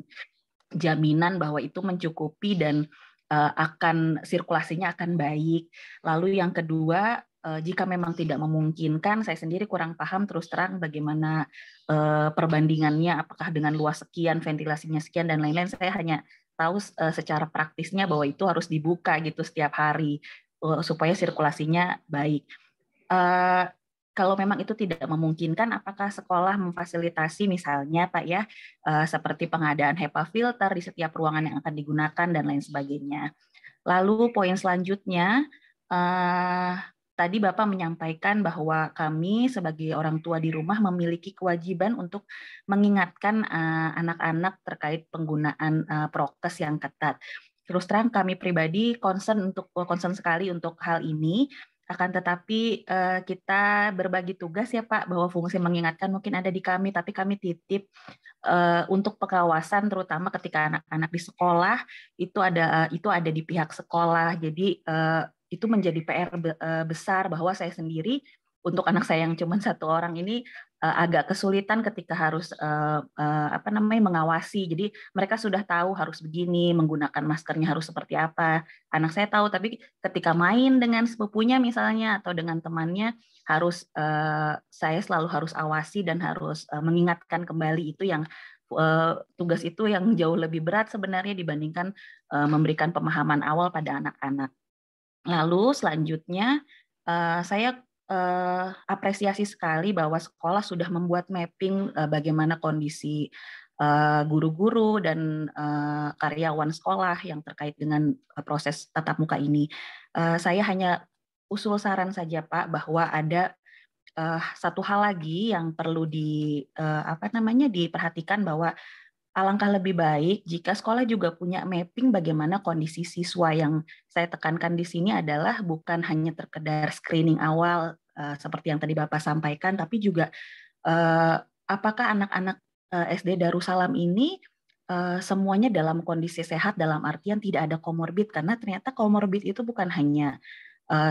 jaminan bahwa itu mencukupi dan akan sirkulasinya akan baik. Lalu yang kedua Eh, jika memang tidak memungkinkan, saya sendiri kurang paham terus terang bagaimana eh, perbandingannya, apakah dengan luas sekian, ventilasinya sekian, dan lain-lain. Saya hanya tahu eh, secara praktisnya bahwa itu harus dibuka gitu setiap hari supaya sirkulasinya baik. Kalau memang itu tidak memungkinkan, apakah sekolah memfasilitasi misalnya Pak ya, seperti pengadaan HEPA filter di setiap ruangan yang akan digunakan dan lain sebagainya. Lalu poin selanjutnya, Tadi Bapak menyampaikan bahwa kami sebagai orang tua di rumah memiliki kewajiban untuk mengingatkan eh, anak-anak uh, terkait penggunaan uh, prokes yang ketat. Terus terang kami pribadi concern untuk eh, concern sekali untuk hal ini akan tetapi kita berbagi tugas ya Pak bahwa fungsi mengingatkan mungkin ada di kami tapi kami titip uh, untuk pengawasan terutama ketika anak-anak di sekolah itu ada itu ada di pihak sekolah jadi itu menjadi PR eh, besar bahwa saya sendiri untuk anak saya yang cuma satu orang ini eh, agak kesulitan ketika harus eh, apa namanya mengawasi. Jadi mereka sudah tahu harus begini, menggunakan maskernya harus seperti apa. Anak saya tahu, tapi ketika main dengan sepupunya misalnya atau dengan temannya harus saya selalu harus awasi dan harus mengingatkan kembali itu yang tugas itu yang jauh lebih berat sebenarnya dibandingkan memberikan pemahaman awal pada anak-anak. Lalu selanjutnya eh, saya eh, apresiasi sekali bahwa sekolah sudah membuat mapping eh, bagaimana kondisi guru-guru dan karyawan sekolah yang terkait dengan proses tatap muka ini. saya hanya usul saran saja Pak bahwa ada satu hal lagi yang perlu di apa namanya diperhatikan bahwa Alangkah lebih baik jika sekolah juga punya mapping bagaimana kondisi siswa yang saya tekankan di sini adalah bukan hanya terkedar screening awal eh, seperti yang tadi Bapak sampaikan, tapi juga eh, apakah anak-anak eh, SD Darussalam ini semuanya dalam kondisi sehat dalam artian tidak ada komorbid karena ternyata komorbid itu bukan hanya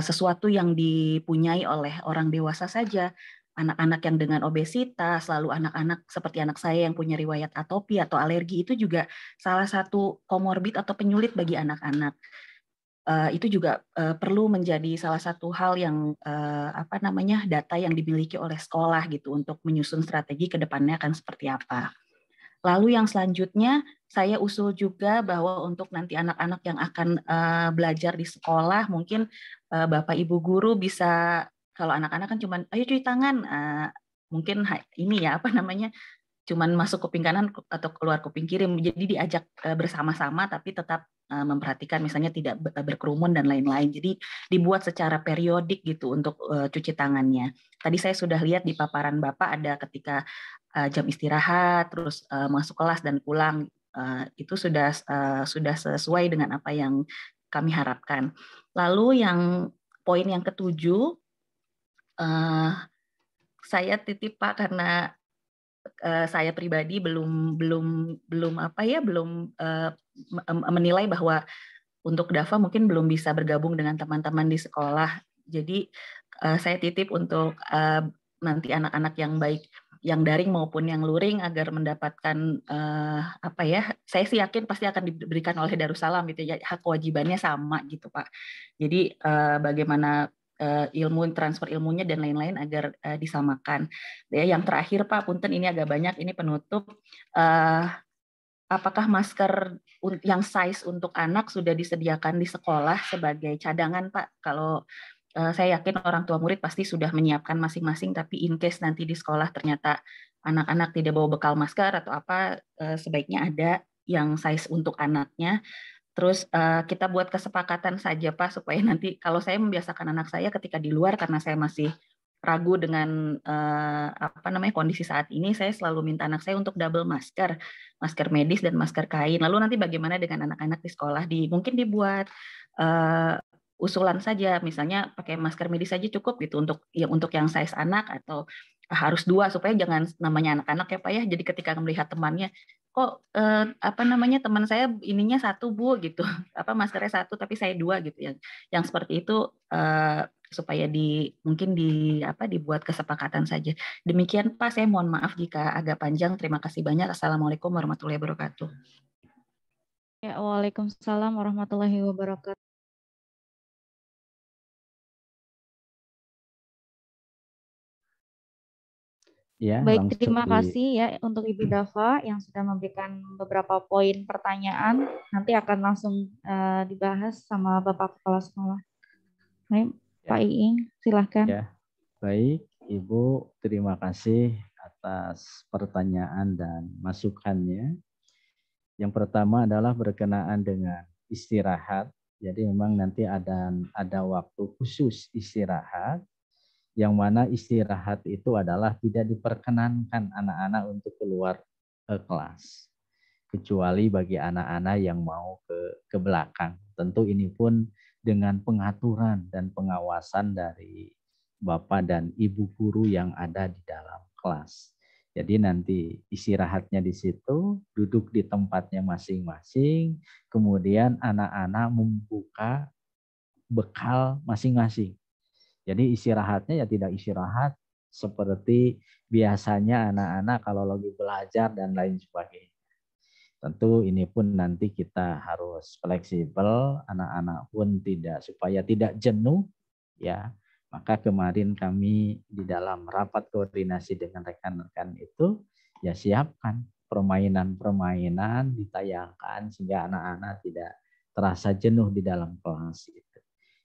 sesuatu yang dipunyai oleh orang dewasa saja anak-anak yang dengan obesitas, lalu anak-anak seperti anak saya yang punya riwayat atopi atau alergi itu juga salah satu komorbid atau penyulit bagi anak-anak. Uh, itu juga uh, perlu menjadi salah satu hal yang uh, apa namanya data yang dimiliki oleh sekolah gitu untuk menyusun strategi ke depannya akan seperti apa. Lalu yang selanjutnya saya usul juga bahwa untuk nanti anak-anak yang akan uh, belajar di sekolah mungkin uh, Bapak Ibu guru bisa kalau anak-anak kan cuma ayo cuci tangan, uh, mungkin ini ya apa namanya cuman masuk kuping kanan atau keluar kuping kiri jadi diajak eh, bersama-sama tapi tetap eh, memperhatikan misalnya tidak eh, berkerumun dan lain-lain jadi dibuat secara periodik gitu untuk cuci tangannya tadi saya sudah lihat di paparan bapak ada ketika jam istirahat terus masuk kelas dan pulang itu sudah sudah sesuai dengan apa yang kami harapkan lalu yang poin yang ketujuh uh, saya titip Pak karena uh, saya pribadi belum belum belum apa ya belum uh, menilai bahwa untuk Dava mungkin belum bisa bergabung dengan teman-teman di sekolah. Jadi uh, saya titip untuk uh, nanti anak-anak yang baik yang daring maupun yang luring agar mendapatkan uh, apa ya saya sih yakin pasti akan diberikan oleh Darussalam gitu ya hak kewajibannya sama gitu pak jadi uh, bagaimana uh, ilmu transfer ilmunya dan lain-lain agar uh, disamakan. Ya, yang terakhir Pak Punten ini agak banyak ini penutup uh, apakah masker yang size untuk anak sudah disediakan di sekolah sebagai cadangan Pak kalau saya yakin orang tua murid pasti sudah menyiapkan masing-masing tapi in case nanti di sekolah ternyata anak-anak tidak bawa bekal masker atau apa sebaiknya ada yang size untuk anaknya Terus uh, kita buat kesepakatan saja Pak supaya nanti kalau saya membiasakan anak saya ketika di luar karena saya masih ragu dengan uh, apa namanya kondisi saat ini saya selalu minta anak saya untuk double masker, masker medis dan masker kain. Lalu nanti bagaimana dengan anak-anak di sekolah di mungkin dibuat uh, usulan saja misalnya pakai masker medis saja cukup gitu untuk yang untuk yang size anak atau harus dua supaya jangan namanya anak-anak ya pak ya jadi ketika melihat temannya kok eh, apa namanya teman saya ininya satu bu gitu apa maskernya satu tapi saya dua gitu yang yang seperti itu eh, supaya di mungkin di apa dibuat kesepakatan saja demikian pak saya mohon maaf jika agak panjang terima kasih banyak assalamualaikum warahmatullahi wabarakatuh ya waalaikumsalam warahmatullahi wabarakatuh Ya, Baik, terima di... kasih ya untuk Ibu Dava yang sudah memberikan beberapa poin pertanyaan. Nanti akan langsung uh, dibahas sama Bapak Kepala Sekolah. Baik, ya. Pak Iing, silahkan. Ya. Baik, Ibu, terima kasih atas pertanyaan dan masukannya. Yang pertama adalah berkenaan dengan istirahat. Jadi memang nanti ada ada waktu khusus istirahat yang mana istirahat itu adalah tidak diperkenankan anak-anak untuk keluar ke eh, kelas kecuali bagi anak-anak yang mau ke ke belakang. Tentu ini pun dengan pengaturan dan pengawasan dari Bapak dan Ibu guru yang ada di dalam kelas. Jadi nanti istirahatnya di situ, duduk di tempatnya masing-masing, kemudian anak-anak membuka bekal masing-masing. Jadi istirahatnya ya tidak istirahat seperti biasanya anak-anak kalau lagi belajar dan lain sebagainya. Tentu ini pun nanti kita harus fleksibel, anak-anak pun tidak supaya tidak jenuh ya. Maka kemarin kami di dalam rapat koordinasi dengan rekan-rekan itu ya siapkan permainan-permainan ditayangkan sehingga anak-anak tidak terasa jenuh di dalam kelas.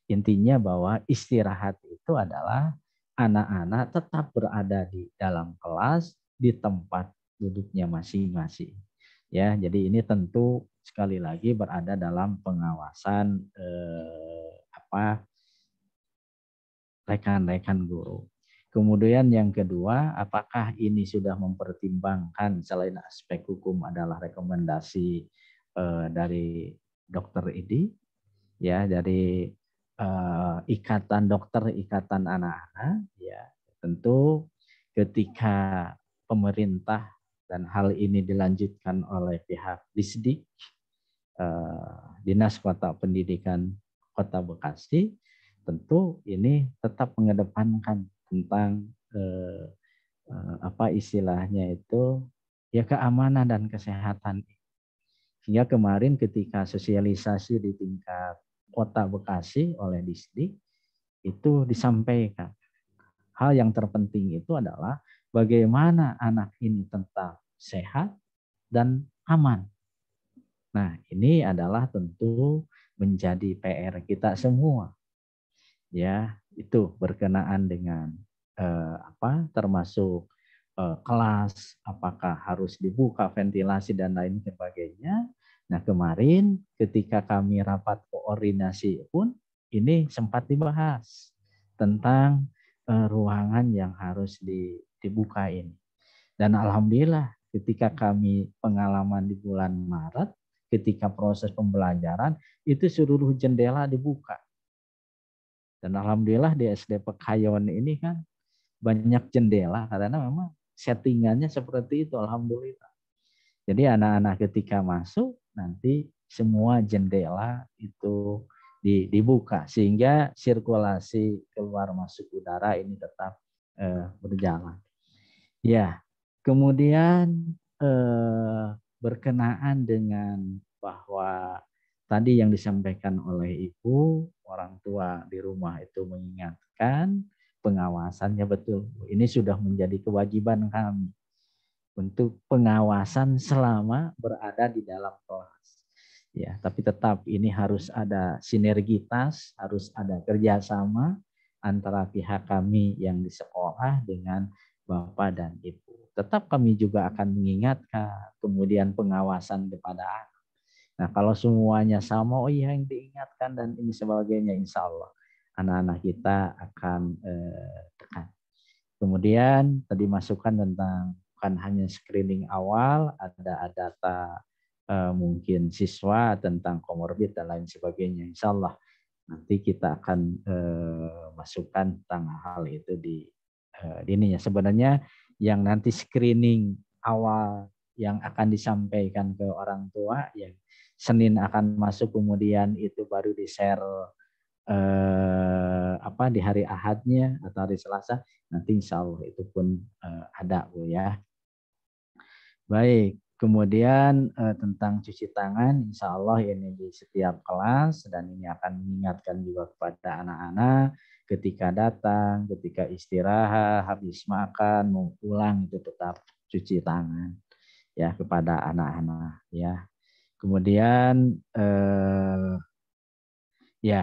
Intinya bahwa istirahat itu adalah anak-anak tetap berada di dalam kelas di tempat duduknya masing-masing. Ya, jadi ini tentu sekali lagi berada dalam pengawasan eh, apa rekan-rekan guru. Kemudian yang kedua, apakah ini sudah mempertimbangkan selain aspek hukum adalah rekomendasi eh, dari dokter ini? ya dari uh, ikatan dokter, ikatan anak-anak, ya tentu ketika pemerintah dan hal ini dilanjutkan oleh pihak Disdik, uh, Dinas Kota Pendidikan Kota Bekasi, tentu ini tetap mengedepankan tentang uh, uh, apa istilahnya itu ya keamanan dan kesehatan. Sehingga kemarin ketika sosialisasi di tingkat kota Bekasi oleh Disdik itu disampaikan. Hal yang terpenting itu adalah bagaimana anak ini tetap sehat dan aman. Nah, ini adalah tentu menjadi PR kita semua. Ya, itu berkenaan dengan eh, apa termasuk eh, kelas apakah harus dibuka ventilasi dan lain sebagainya Nah kemarin ketika kami rapat koordinasi pun ini sempat dibahas tentang uh, ruangan yang harus di, dibuka ini. Dan alhamdulillah ketika kami pengalaman di bulan Maret ketika proses pembelajaran itu seluruh jendela dibuka. Dan alhamdulillah di SD Pekayon ini kan banyak jendela karena memang settingannya seperti itu alhamdulillah. Jadi anak-anak ketika masuk nanti semua jendela itu dibuka sehingga sirkulasi keluar masuk udara ini tetap eh, berjalan. Ya, kemudian eh, berkenaan dengan bahwa tadi yang disampaikan oleh ibu orang tua di rumah itu mengingatkan pengawasannya betul. Ini sudah menjadi kewajiban kami untuk pengawasan selama berada di dalam kelas. Ya, tapi tetap ini harus ada sinergitas, harus ada kerjasama antara pihak kami yang di sekolah dengan bapak dan ibu. Tetap kami juga akan mengingatkan, kemudian pengawasan kepada anak. Nah, kalau semuanya sama, oh iya yang diingatkan dan ini sebagainya, insya Allah anak-anak kita akan eh, tekan. Kemudian tadi masukan tentang bukan hanya screening awal, ada data eh, mungkin siswa tentang komorbid dan lain sebagainya. Insya Allah nanti kita akan eh, masukkan tentang hal itu di eh, ininya. Sebenarnya yang nanti screening awal yang akan disampaikan ke orang tua, yang Senin akan masuk kemudian itu baru di share eh, apa di hari Ahadnya atau hari Selasa nanti Insya Allah itu pun eh, ada bu ya Baik, kemudian eh, tentang cuci tangan, insya Allah ini di setiap kelas dan ini akan mengingatkan juga kepada anak-anak ketika datang, ketika istirahat, habis makan, mau pulang itu tetap cuci tangan ya kepada anak-anak ya. Kemudian eh, ya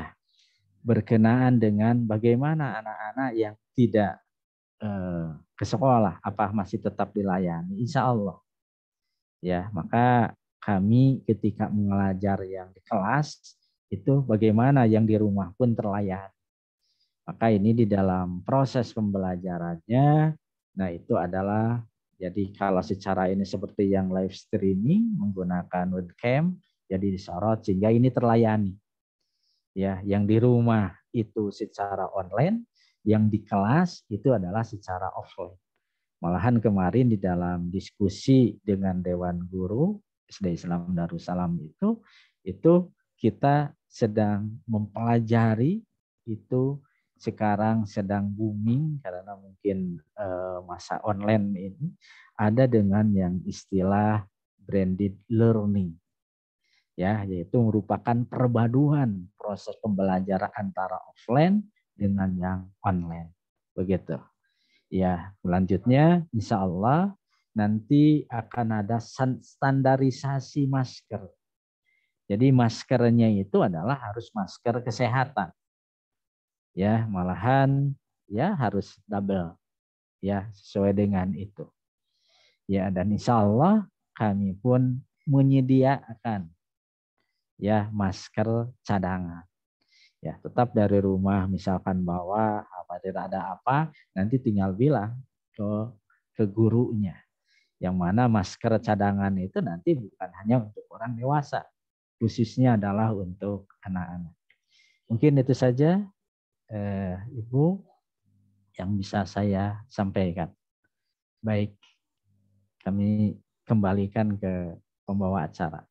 berkenaan dengan bagaimana anak-anak yang tidak eh, ke sekolah, apa masih tetap dilayani? Insya Allah ya maka kami ketika mengajar yang di kelas itu bagaimana yang di rumah pun terlayani maka ini di dalam proses pembelajarannya nah itu adalah jadi kalau secara ini seperti yang live streaming menggunakan webcam jadi disorot sehingga ini terlayani ya yang di rumah itu secara online yang di kelas itu adalah secara offline Malahan kemarin di dalam diskusi dengan Dewan Guru SD Islam Darussalam itu, itu kita sedang mempelajari itu sekarang sedang booming karena mungkin eh, masa online ini ada dengan yang istilah branded learning ya yaitu merupakan perbaduan proses pembelajaran antara offline dengan yang online begitu Ya, selanjutnya insya Allah nanti akan ada standarisasi masker. Jadi maskernya itu adalah harus masker kesehatan. Ya, malahan ya harus double. Ya, sesuai dengan itu. Ya, dan insya Allah kami pun menyediakan ya masker cadangan. Ya, tetap dari rumah misalkan bawa apa, tidak ada apa, nanti tinggal bilang ke ke gurunya. Yang mana masker cadangan itu nanti bukan hanya untuk orang dewasa, khususnya adalah untuk anak-anak. Mungkin itu saja eh, Ibu yang bisa saya sampaikan. Baik, kami kembalikan ke pembawa acara.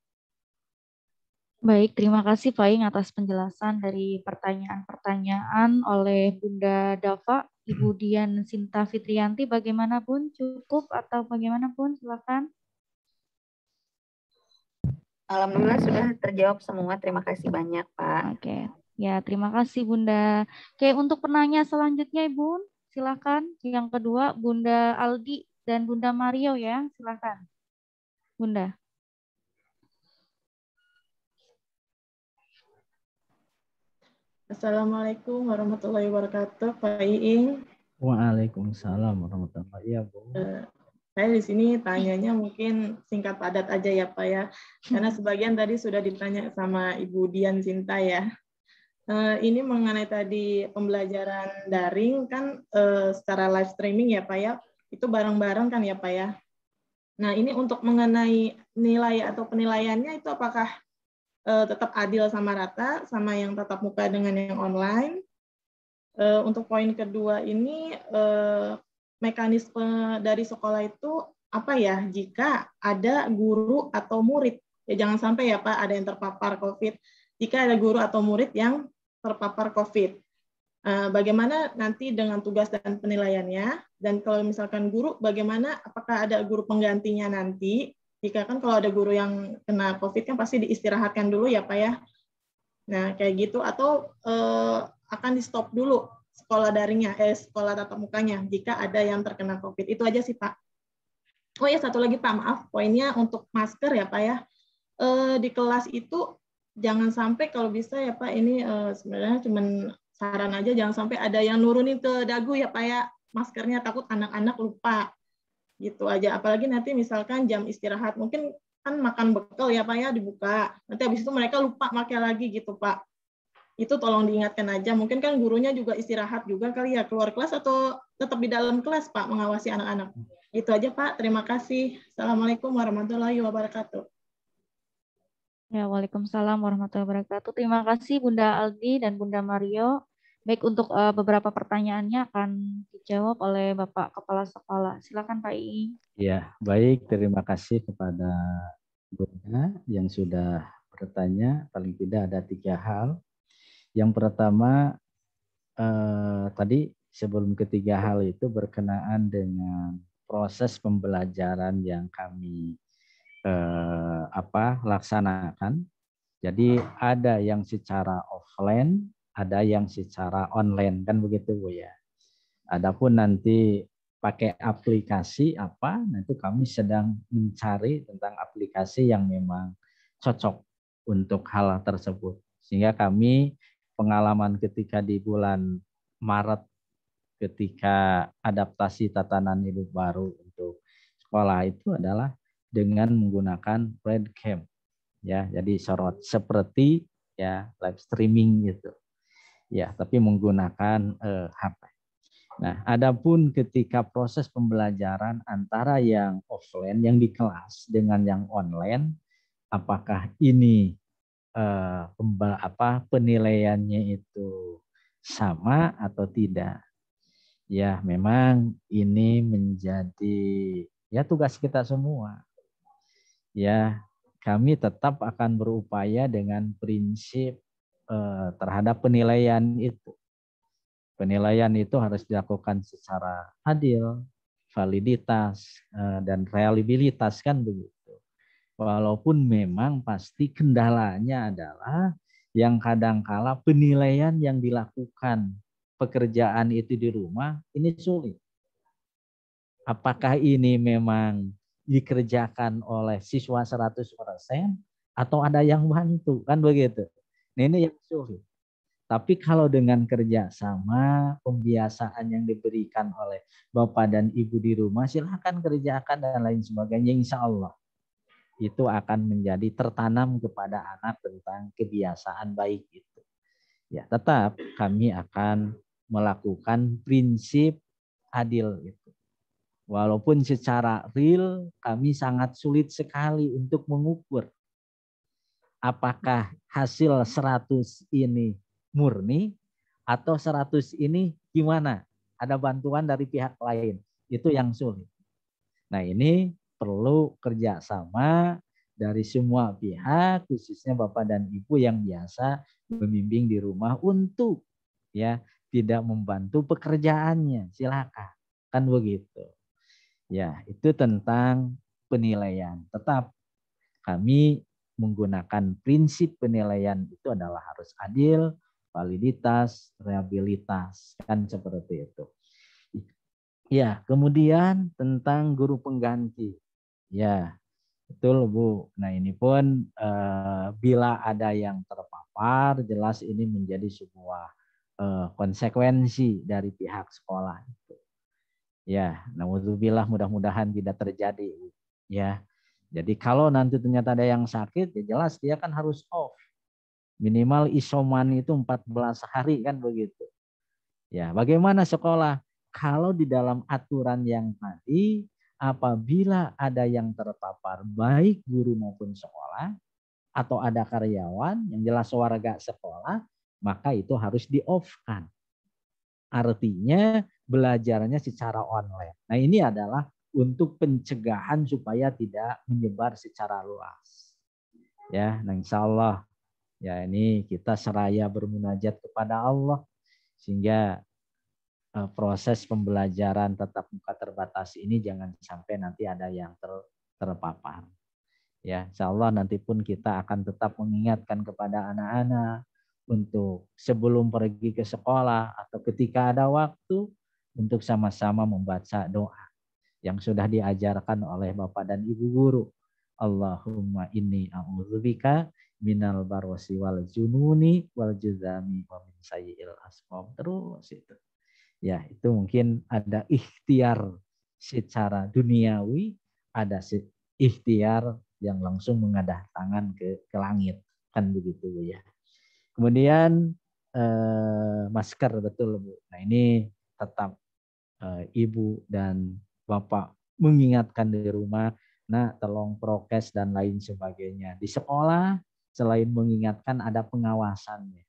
Baik, terima kasih Faing atas penjelasan dari pertanyaan-pertanyaan oleh Bunda Dava, Ibu Dian Sinta Fitrianti. Bagaimana Cukup atau bagaimana Silakan. Alhamdulillah sudah terjawab semua. Terima kasih banyak Pak. Oke. Ya, terima kasih Bunda. Oke, untuk penanya selanjutnya Ibu, silakan. Yang kedua Bunda Aldi dan Bunda Mario ya, silakan. Bunda. Assalamualaikum warahmatullahi wabarakatuh, Pak Iing. Waalaikumsalam warahmatullahi wabarakatuh. Uh, saya di sini tanyanya mungkin singkat padat aja ya Pak ya, karena sebagian tadi sudah ditanya sama Ibu Dian Cinta ya. Uh, ini mengenai tadi pembelajaran daring kan eh, secara live streaming ya Pak ya, itu bareng-bareng kan ya Pak ya. Nah ini untuk mengenai nilai atau penilaiannya itu apakah uh, tetap adil sama rata sama yang tetap muka dengan yang online. Uh, untuk poin kedua ini uh, mekanisme dari sekolah itu apa ya jika ada guru atau murid ya jangan sampai ya Pak ada yang terpapar COVID. Jika ada guru atau murid yang terpapar COVID, bagaimana nanti dengan tugas dan penilaiannya dan kalau misalkan guru bagaimana apakah ada guru penggantinya nanti jika kan kalau ada guru yang kena COVID kan pasti diistirahatkan dulu ya Pak ya. Nah, kayak gitu atau eh, akan di stop dulu sekolah daringnya, eh sekolah tatap mukanya jika ada yang terkena COVID. Itu aja sih Pak. Oh ya satu lagi Pak, maaf poinnya untuk masker ya Pak ya. Eh, di kelas itu jangan sampai kalau bisa ya Pak ini eh, sebenarnya cuman saran aja jangan sampai ada yang nurunin ke dagu ya Pak ya maskernya takut anak-anak lupa gitu aja apalagi nanti misalkan jam istirahat mungkin kan makan bekal ya pak ya dibuka nanti habis itu mereka lupa pakai lagi gitu pak itu tolong diingatkan aja mungkin kan gurunya juga istirahat juga kali ya keluar kelas atau tetap di dalam kelas pak mengawasi anak-anak itu aja pak terima kasih assalamualaikum warahmatullahi wabarakatuh ya waalaikumsalam warahmatullahi wabarakatuh terima kasih bunda Aldi dan bunda Mario Baik, untuk uh, beberapa pertanyaannya akan dijawab oleh Bapak Kepala Sekolah. Silakan Pak I. Ya, baik. Terima kasih kepada bunda yang sudah bertanya. Paling tidak ada tiga hal. Yang pertama, eh, tadi sebelum ketiga hal itu berkenaan dengan proses pembelajaran yang kami eh, apa laksanakan. Jadi ada yang secara offline ada yang secara online kan begitu Bu ya. Adapun nanti pakai aplikasi apa, nah itu kami sedang mencari tentang aplikasi yang memang cocok untuk hal tersebut. Sehingga kami pengalaman ketika di bulan Maret ketika adaptasi tatanan hidup baru untuk sekolah itu adalah dengan menggunakan webcam Ya, jadi sorot seperti ya live streaming gitu ya tapi menggunakan eh, HP. Nah, adapun ketika proses pembelajaran antara yang offline yang di kelas dengan yang online apakah ini eh, apa penilaiannya itu sama atau tidak? Ya, memang ini menjadi ya tugas kita semua. Ya, kami tetap akan berupaya dengan prinsip Eh, terhadap penilaian itu. Penilaian itu harus dilakukan secara adil, validitas eh, dan reliabilitas kan begitu. Walaupun memang pasti kendalanya adalah yang kadangkala penilaian yang dilakukan pekerjaan itu di rumah ini sulit. Apakah ini memang dikerjakan oleh siswa 100% atau ada yang bantu kan begitu ini yang sulit. Tapi kalau dengan kerjasama, pembiasaan yang diberikan oleh Bapak dan Ibu di rumah, silahkan kerjakan dan lain sebagainya. Insya Allah itu akan menjadi tertanam kepada anak tentang kebiasaan baik itu. Ya, tetap kami akan melakukan prinsip adil itu. Walaupun secara real kami sangat sulit sekali untuk mengukur apakah hasil 100 ini murni atau 100 ini gimana? Ada bantuan dari pihak lain. Itu yang sulit. Nah ini perlu kerjasama dari semua pihak, khususnya Bapak dan Ibu yang biasa membimbing di rumah untuk ya tidak membantu pekerjaannya. Silakan. Kan begitu. Ya, itu tentang penilaian. Tetap kami menggunakan prinsip penilaian itu adalah harus adil, validitas, reliabilitas, kan seperti itu. Ya, kemudian tentang guru pengganti. Ya, betul Bu. Nah ini pun e, bila ada yang terpapar, jelas ini menjadi sebuah e, konsekuensi dari pihak sekolah. Ya, namun mudah-mudahan tidak terjadi. Ya, jadi kalau nanti ternyata ada yang sakit, ya jelas dia kan harus off. Minimal isoman itu 14 hari kan begitu. Ya, bagaimana sekolah? Kalau di dalam aturan yang tadi, apabila ada yang terpapar baik guru maupun sekolah atau ada karyawan yang jelas warga sekolah, maka itu harus di-off-kan. Artinya belajarnya secara online. Nah, ini adalah untuk pencegahan supaya tidak menyebar secara luas. Ya, nah insya Allah ya ini kita seraya bermunajat kepada Allah sehingga eh, proses pembelajaran tetap muka terbatas ini jangan sampai nanti ada yang ter, terpapar. Ya, insya Allah nanti pun kita akan tetap mengingatkan kepada anak-anak untuk sebelum pergi ke sekolah atau ketika ada waktu untuk sama-sama membaca doa yang sudah diajarkan oleh Bapak dan Ibu guru. Allahumma inni a'udzubika minal barwasi wal jununi wal juzami wa min sayyi'il asbab. Terus itu. Ya, itu mungkin ada ikhtiar secara duniawi, ada ikhtiar yang langsung mengadah tangan ke, ke langit. Kan begitu ya. Kemudian eh, masker betul Bu. Nah ini tetap eh, ibu dan Bapak mengingatkan di rumah, nah tolong prokes dan lain sebagainya. Di sekolah selain mengingatkan ada pengawasannya.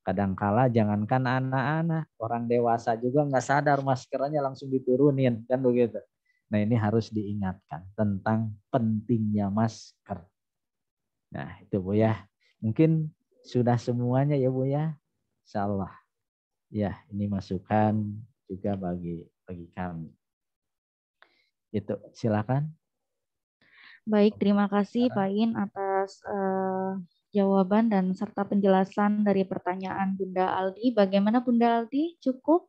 Kadangkala jangankan anak-anak, orang dewasa juga nggak sadar maskernya langsung diturunin kan begitu. Nah ini harus diingatkan tentang pentingnya masker. Nah itu Bu ya. Mungkin sudah semuanya ya Bu ya. Salah. Ya ini masukan juga bagi bagi kami itu Silakan. Baik, terima kasih Pak In atas uh, jawaban dan serta penjelasan dari pertanyaan Bunda Aldi. Bagaimana Bunda Aldi? Cukup?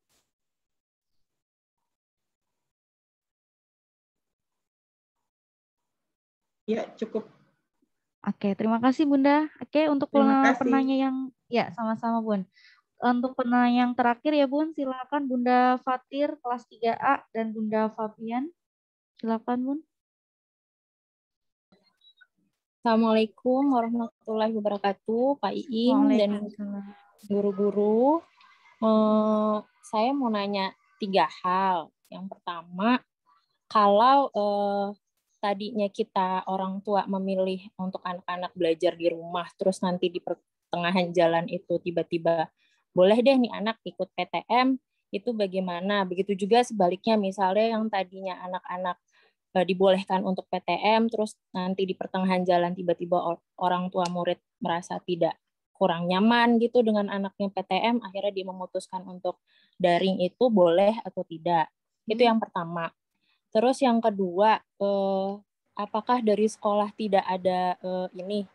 Ya, cukup. Oke, terima kasih Bunda. Oke, untuk penanya yang ya sama-sama Bun. Untuk penanya yang terakhir ya Bun, silakan Bunda Fatir kelas 3A dan Bunda Fabian. Silakan, Bun. Assalamualaikum warahmatullahi wabarakatuh, Pak Iing dan guru-guru. Uh, saya mau nanya tiga hal. Yang pertama, kalau uh, tadinya kita orang tua memilih untuk anak-anak belajar di rumah, terus nanti di pertengahan jalan itu tiba-tiba boleh deh nih anak ikut PTM, itu bagaimana? Begitu juga sebaliknya, misalnya yang tadinya anak-anak Eh, dibolehkan untuk PTM, terus nanti di pertengahan jalan tiba-tiba orang tua murid merasa tidak kurang nyaman gitu dengan anaknya PTM, akhirnya dia memutuskan untuk daring itu boleh atau tidak. Itu hmm. yang pertama. Terus yang kedua, eh, apakah dari sekolah tidak ada eh, ini?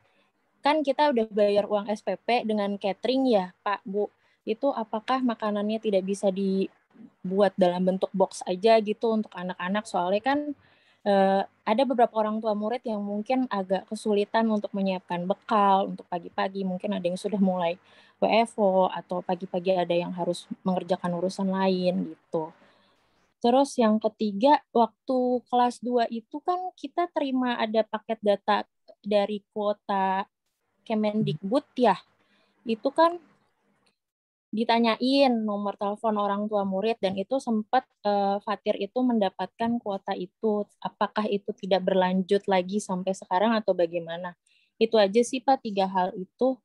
Kan kita udah bayar uang SPP dengan catering ya, Pak, Bu. Itu apakah makanannya tidak bisa dibuat dalam bentuk box aja gitu untuk anak-anak? Soalnya kan Eh, ada beberapa orang tua murid yang mungkin agak kesulitan untuk menyiapkan bekal untuk pagi-pagi. Mungkin ada yang sudah mulai WFO atau pagi-pagi ada yang harus mengerjakan urusan lain gitu. Terus yang ketiga, waktu kelas 2 itu kan kita terima ada paket data dari kuota hmm. Kemendikbud ya. Itu kan ditanyain nomor telepon orang tua murid dan itu sempat uh, Fatir itu mendapatkan kuota itu apakah itu tidak berlanjut lagi sampai sekarang atau bagaimana itu aja sih Pak tiga hal itu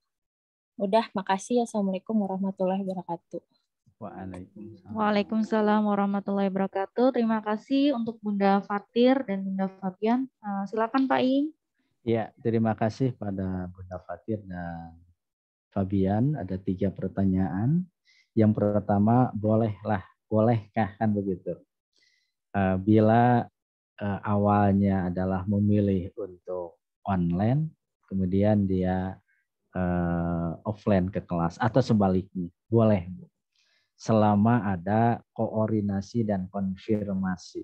udah makasih ya assalamualaikum warahmatullahi wabarakatuh Waalaikumsalam. warahmatullahi wabarakatuh. Terima kasih untuk Bunda Fatir dan Bunda Fabian. Uh, silakan Pak Ing Ya, terima kasih pada Bunda Fatir dan Fabian ada tiga pertanyaan. Yang pertama, bolehlah, bolehkah kan begitu? Eh, bila eh, awalnya adalah memilih untuk online, kemudian dia eh, offline ke kelas atau sebaliknya, boleh bu, selama ada koordinasi dan konfirmasi.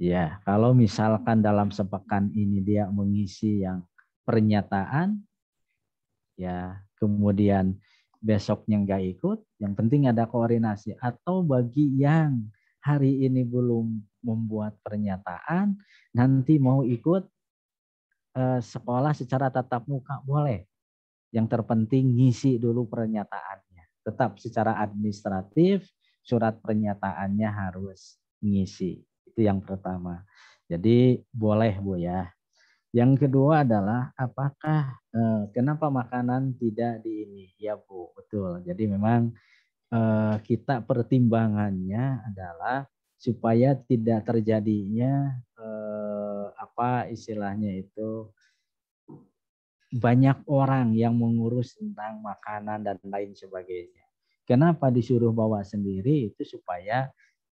Ya, kalau misalkan dalam sepekan ini dia mengisi yang pernyataan, ya kemudian besoknya nggak ikut yang penting ada koordinasi atau bagi yang hari ini belum membuat pernyataan nanti mau ikut eh, sekolah secara tatap muka boleh yang terpenting ngisi dulu pernyataannya tetap secara administratif surat pernyataannya harus ngisi itu yang pertama jadi boleh bu ya yang kedua adalah apakah eh, kenapa makanan tidak di ini? Ya Bu, betul. Jadi memang eh, kita pertimbangannya adalah supaya tidak terjadinya eh, apa istilahnya itu banyak orang yang mengurus tentang makanan dan lain sebagainya. Kenapa disuruh bawa sendiri itu supaya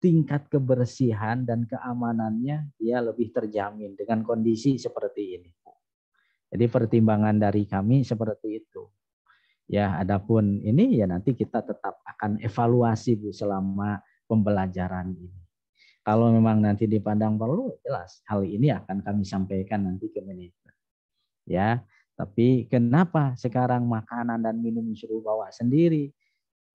tingkat kebersihan dan keamanannya ya lebih terjamin dengan kondisi seperti ini. Jadi pertimbangan dari kami seperti itu. Ya, adapun ini ya nanti kita tetap akan evaluasi Bu selama pembelajaran ini. Kalau memang nanti dipandang perlu, jelas hal ini akan kami sampaikan nanti ke manajemen. Ya, tapi kenapa sekarang makanan dan minum suruh bawa sendiri?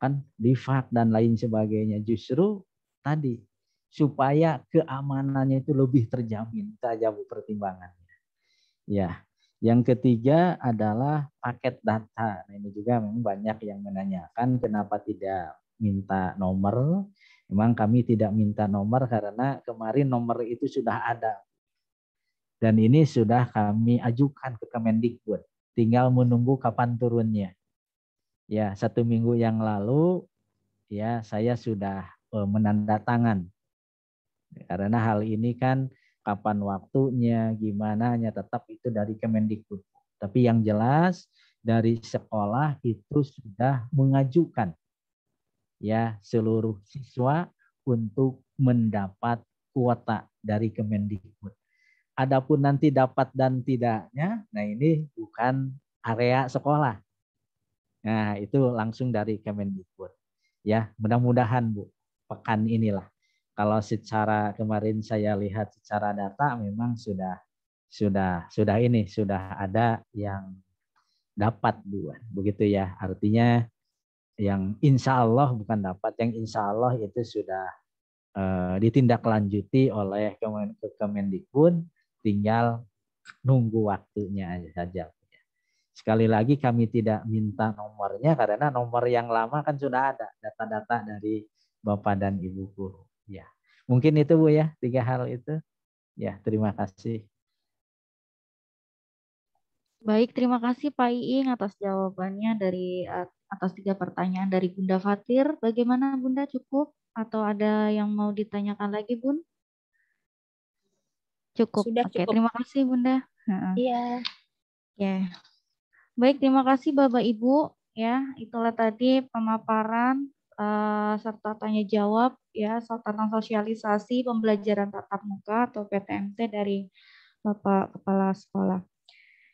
Kan divak dan lain sebagainya justru tadi supaya keamanannya itu lebih terjamin saja bu pertimbangannya. Ya. Yang ketiga adalah paket data. Nah, ini juga memang banyak yang menanyakan kenapa tidak minta nomor. Memang kami tidak minta nomor karena kemarin nomor itu sudah ada. Dan ini sudah kami ajukan ke Kemendikbud. Tinggal menunggu kapan turunnya. Ya, satu minggu yang lalu ya saya sudah Eh, menandatangan. Karena hal ini kan kapan waktunya, gimana, hanya tetap itu dari Kemendikbud. Tapi yang jelas dari sekolah itu sudah mengajukan ya seluruh siswa untuk mendapat kuota dari Kemendikbud. Adapun nanti dapat dan tidaknya, nah ini bukan area sekolah. Nah, itu langsung dari Kemendikbud. Ya, mudah-mudahan Bu pekan inilah. Kalau secara kemarin saya lihat secara data memang sudah sudah sudah ini sudah ada yang dapat dua begitu ya artinya yang insya Allah bukan dapat yang insya Allah itu sudah e, ditindaklanjuti oleh Kemen Kemendikbud tinggal nunggu waktunya saja sekali lagi kami tidak minta nomornya karena nomor yang lama kan sudah ada data-data dari Bapak dan Ibu guru. Ya. Mungkin itu Bu ya, tiga hal itu. Ya, terima kasih. Baik, terima kasih Pak Iing atas jawabannya dari eh, atas tiga pertanyaan dari Bunda Fatir. Bagaimana Bunda cukup atau ada yang mau ditanyakan lagi Bun? Cukup. Sudah Oke, cukup. terima kasih Bunda. Iya. Ya. Yeah. Baik, terima kasih Bapak Ibu. Ya, itulah tadi pemaparan Eh, serta tanya jawab ya tentang sosialisasi pembelajaran tatap muka atau PTMT dari Bapak Kepala Sekolah.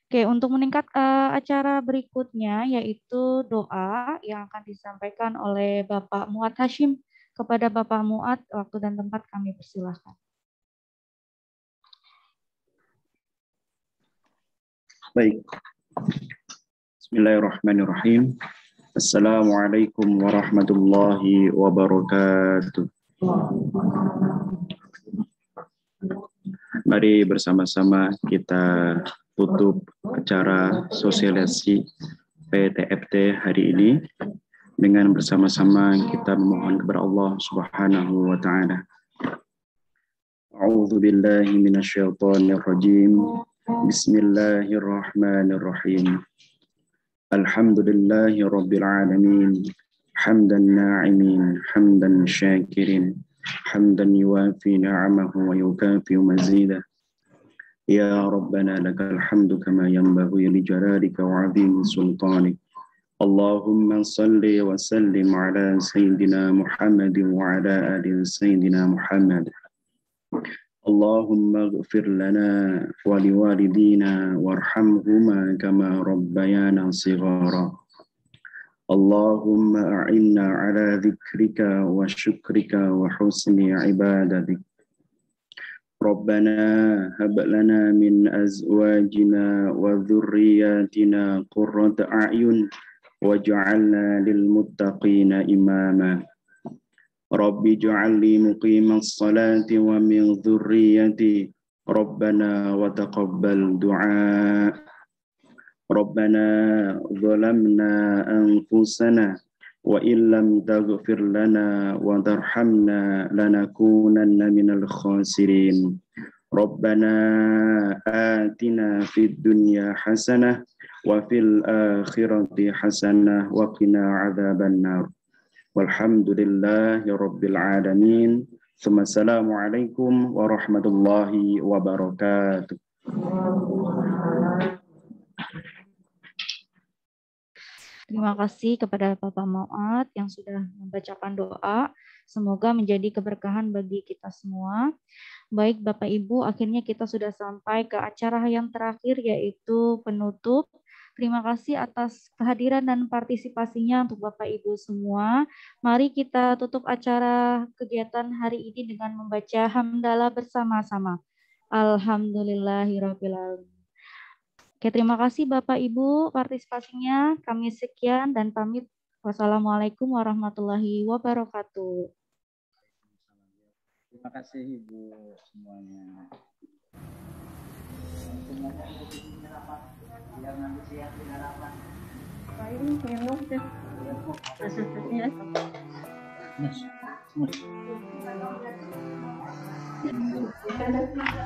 Oke, untuk meningkat uh, acara berikutnya yaitu doa yang akan disampaikan oleh Bapak Muat Hashim kepada Bapak Muat waktu dan tempat kami persilahkan. Baik. Bismillahirrahmanirrahim. السلام عليكم ورحمة الله وبركاته. Mari bersama-sama kita tutup acara sosialisasi PTFT hari ini dengan bersama-sama kita memohon kepada Allah Subhanahu wa taala. A'udzu billahi minasyaitonir rajim. Bismillahirrahmanirrahim. الحمد لله رب العالمين حمدا ناعمين حمدا شاكرين حمدا يوافي نعمه ويكافئ مزيده يا ربنا لك الحمد كما ينبغي لجلالك وعظيم سلطانك اللهم صل وسلم على سيدنا محمد وعلى ال سيدنا محمد اللهم اغفر لنا ولوالدينا وارحمهما كما ربيانا صغارا اللهم أعنا على ذكرك وشكرك وحسن عبادتك ربنا هب لنا من أزواجنا وذرياتنا قرة أعين واجعلنا للمتقين إماماً رب اجعل لي مقيم الصلاة ومن ذريتي ربنا وتقبل دعاء ربنا ظلمنا أنفسنا وإن لم تغفر لنا وترحمنا لنكونن من الخاسرين ربنا آتنا في الدنيا حسنة وفي الآخرة حسنة وقنا عذاب النار Walhamdulillahi Rabbil Assalamualaikum warahmatullahi wabarakatuh. Terima kasih kepada Bapak Mauat yang sudah membacakan doa. Semoga menjadi keberkahan bagi kita semua. Baik Bapak Ibu, akhirnya kita sudah sampai ke acara yang terakhir yaitu penutup Terima kasih atas kehadiran dan partisipasinya untuk Bapak Ibu semua. Mari kita tutup acara kegiatan hari ini dengan membaca hamdalah bersama-sama. Alhamdulillahirrahmanirrahim. Oke, terima kasih Bapak Ibu partisipasinya. Kami sekian dan pamit. Wassalamualaikum warahmatullahi wabarakatuh. Terima kasih Ibu semuanya. Terima kasih. Ayun, yun Mas.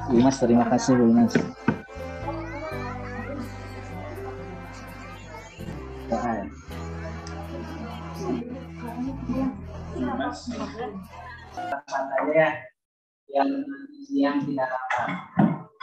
Mas, terima kasih Bu Mas. Mas. Mas. yang yang tidak rapat.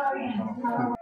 Gracias.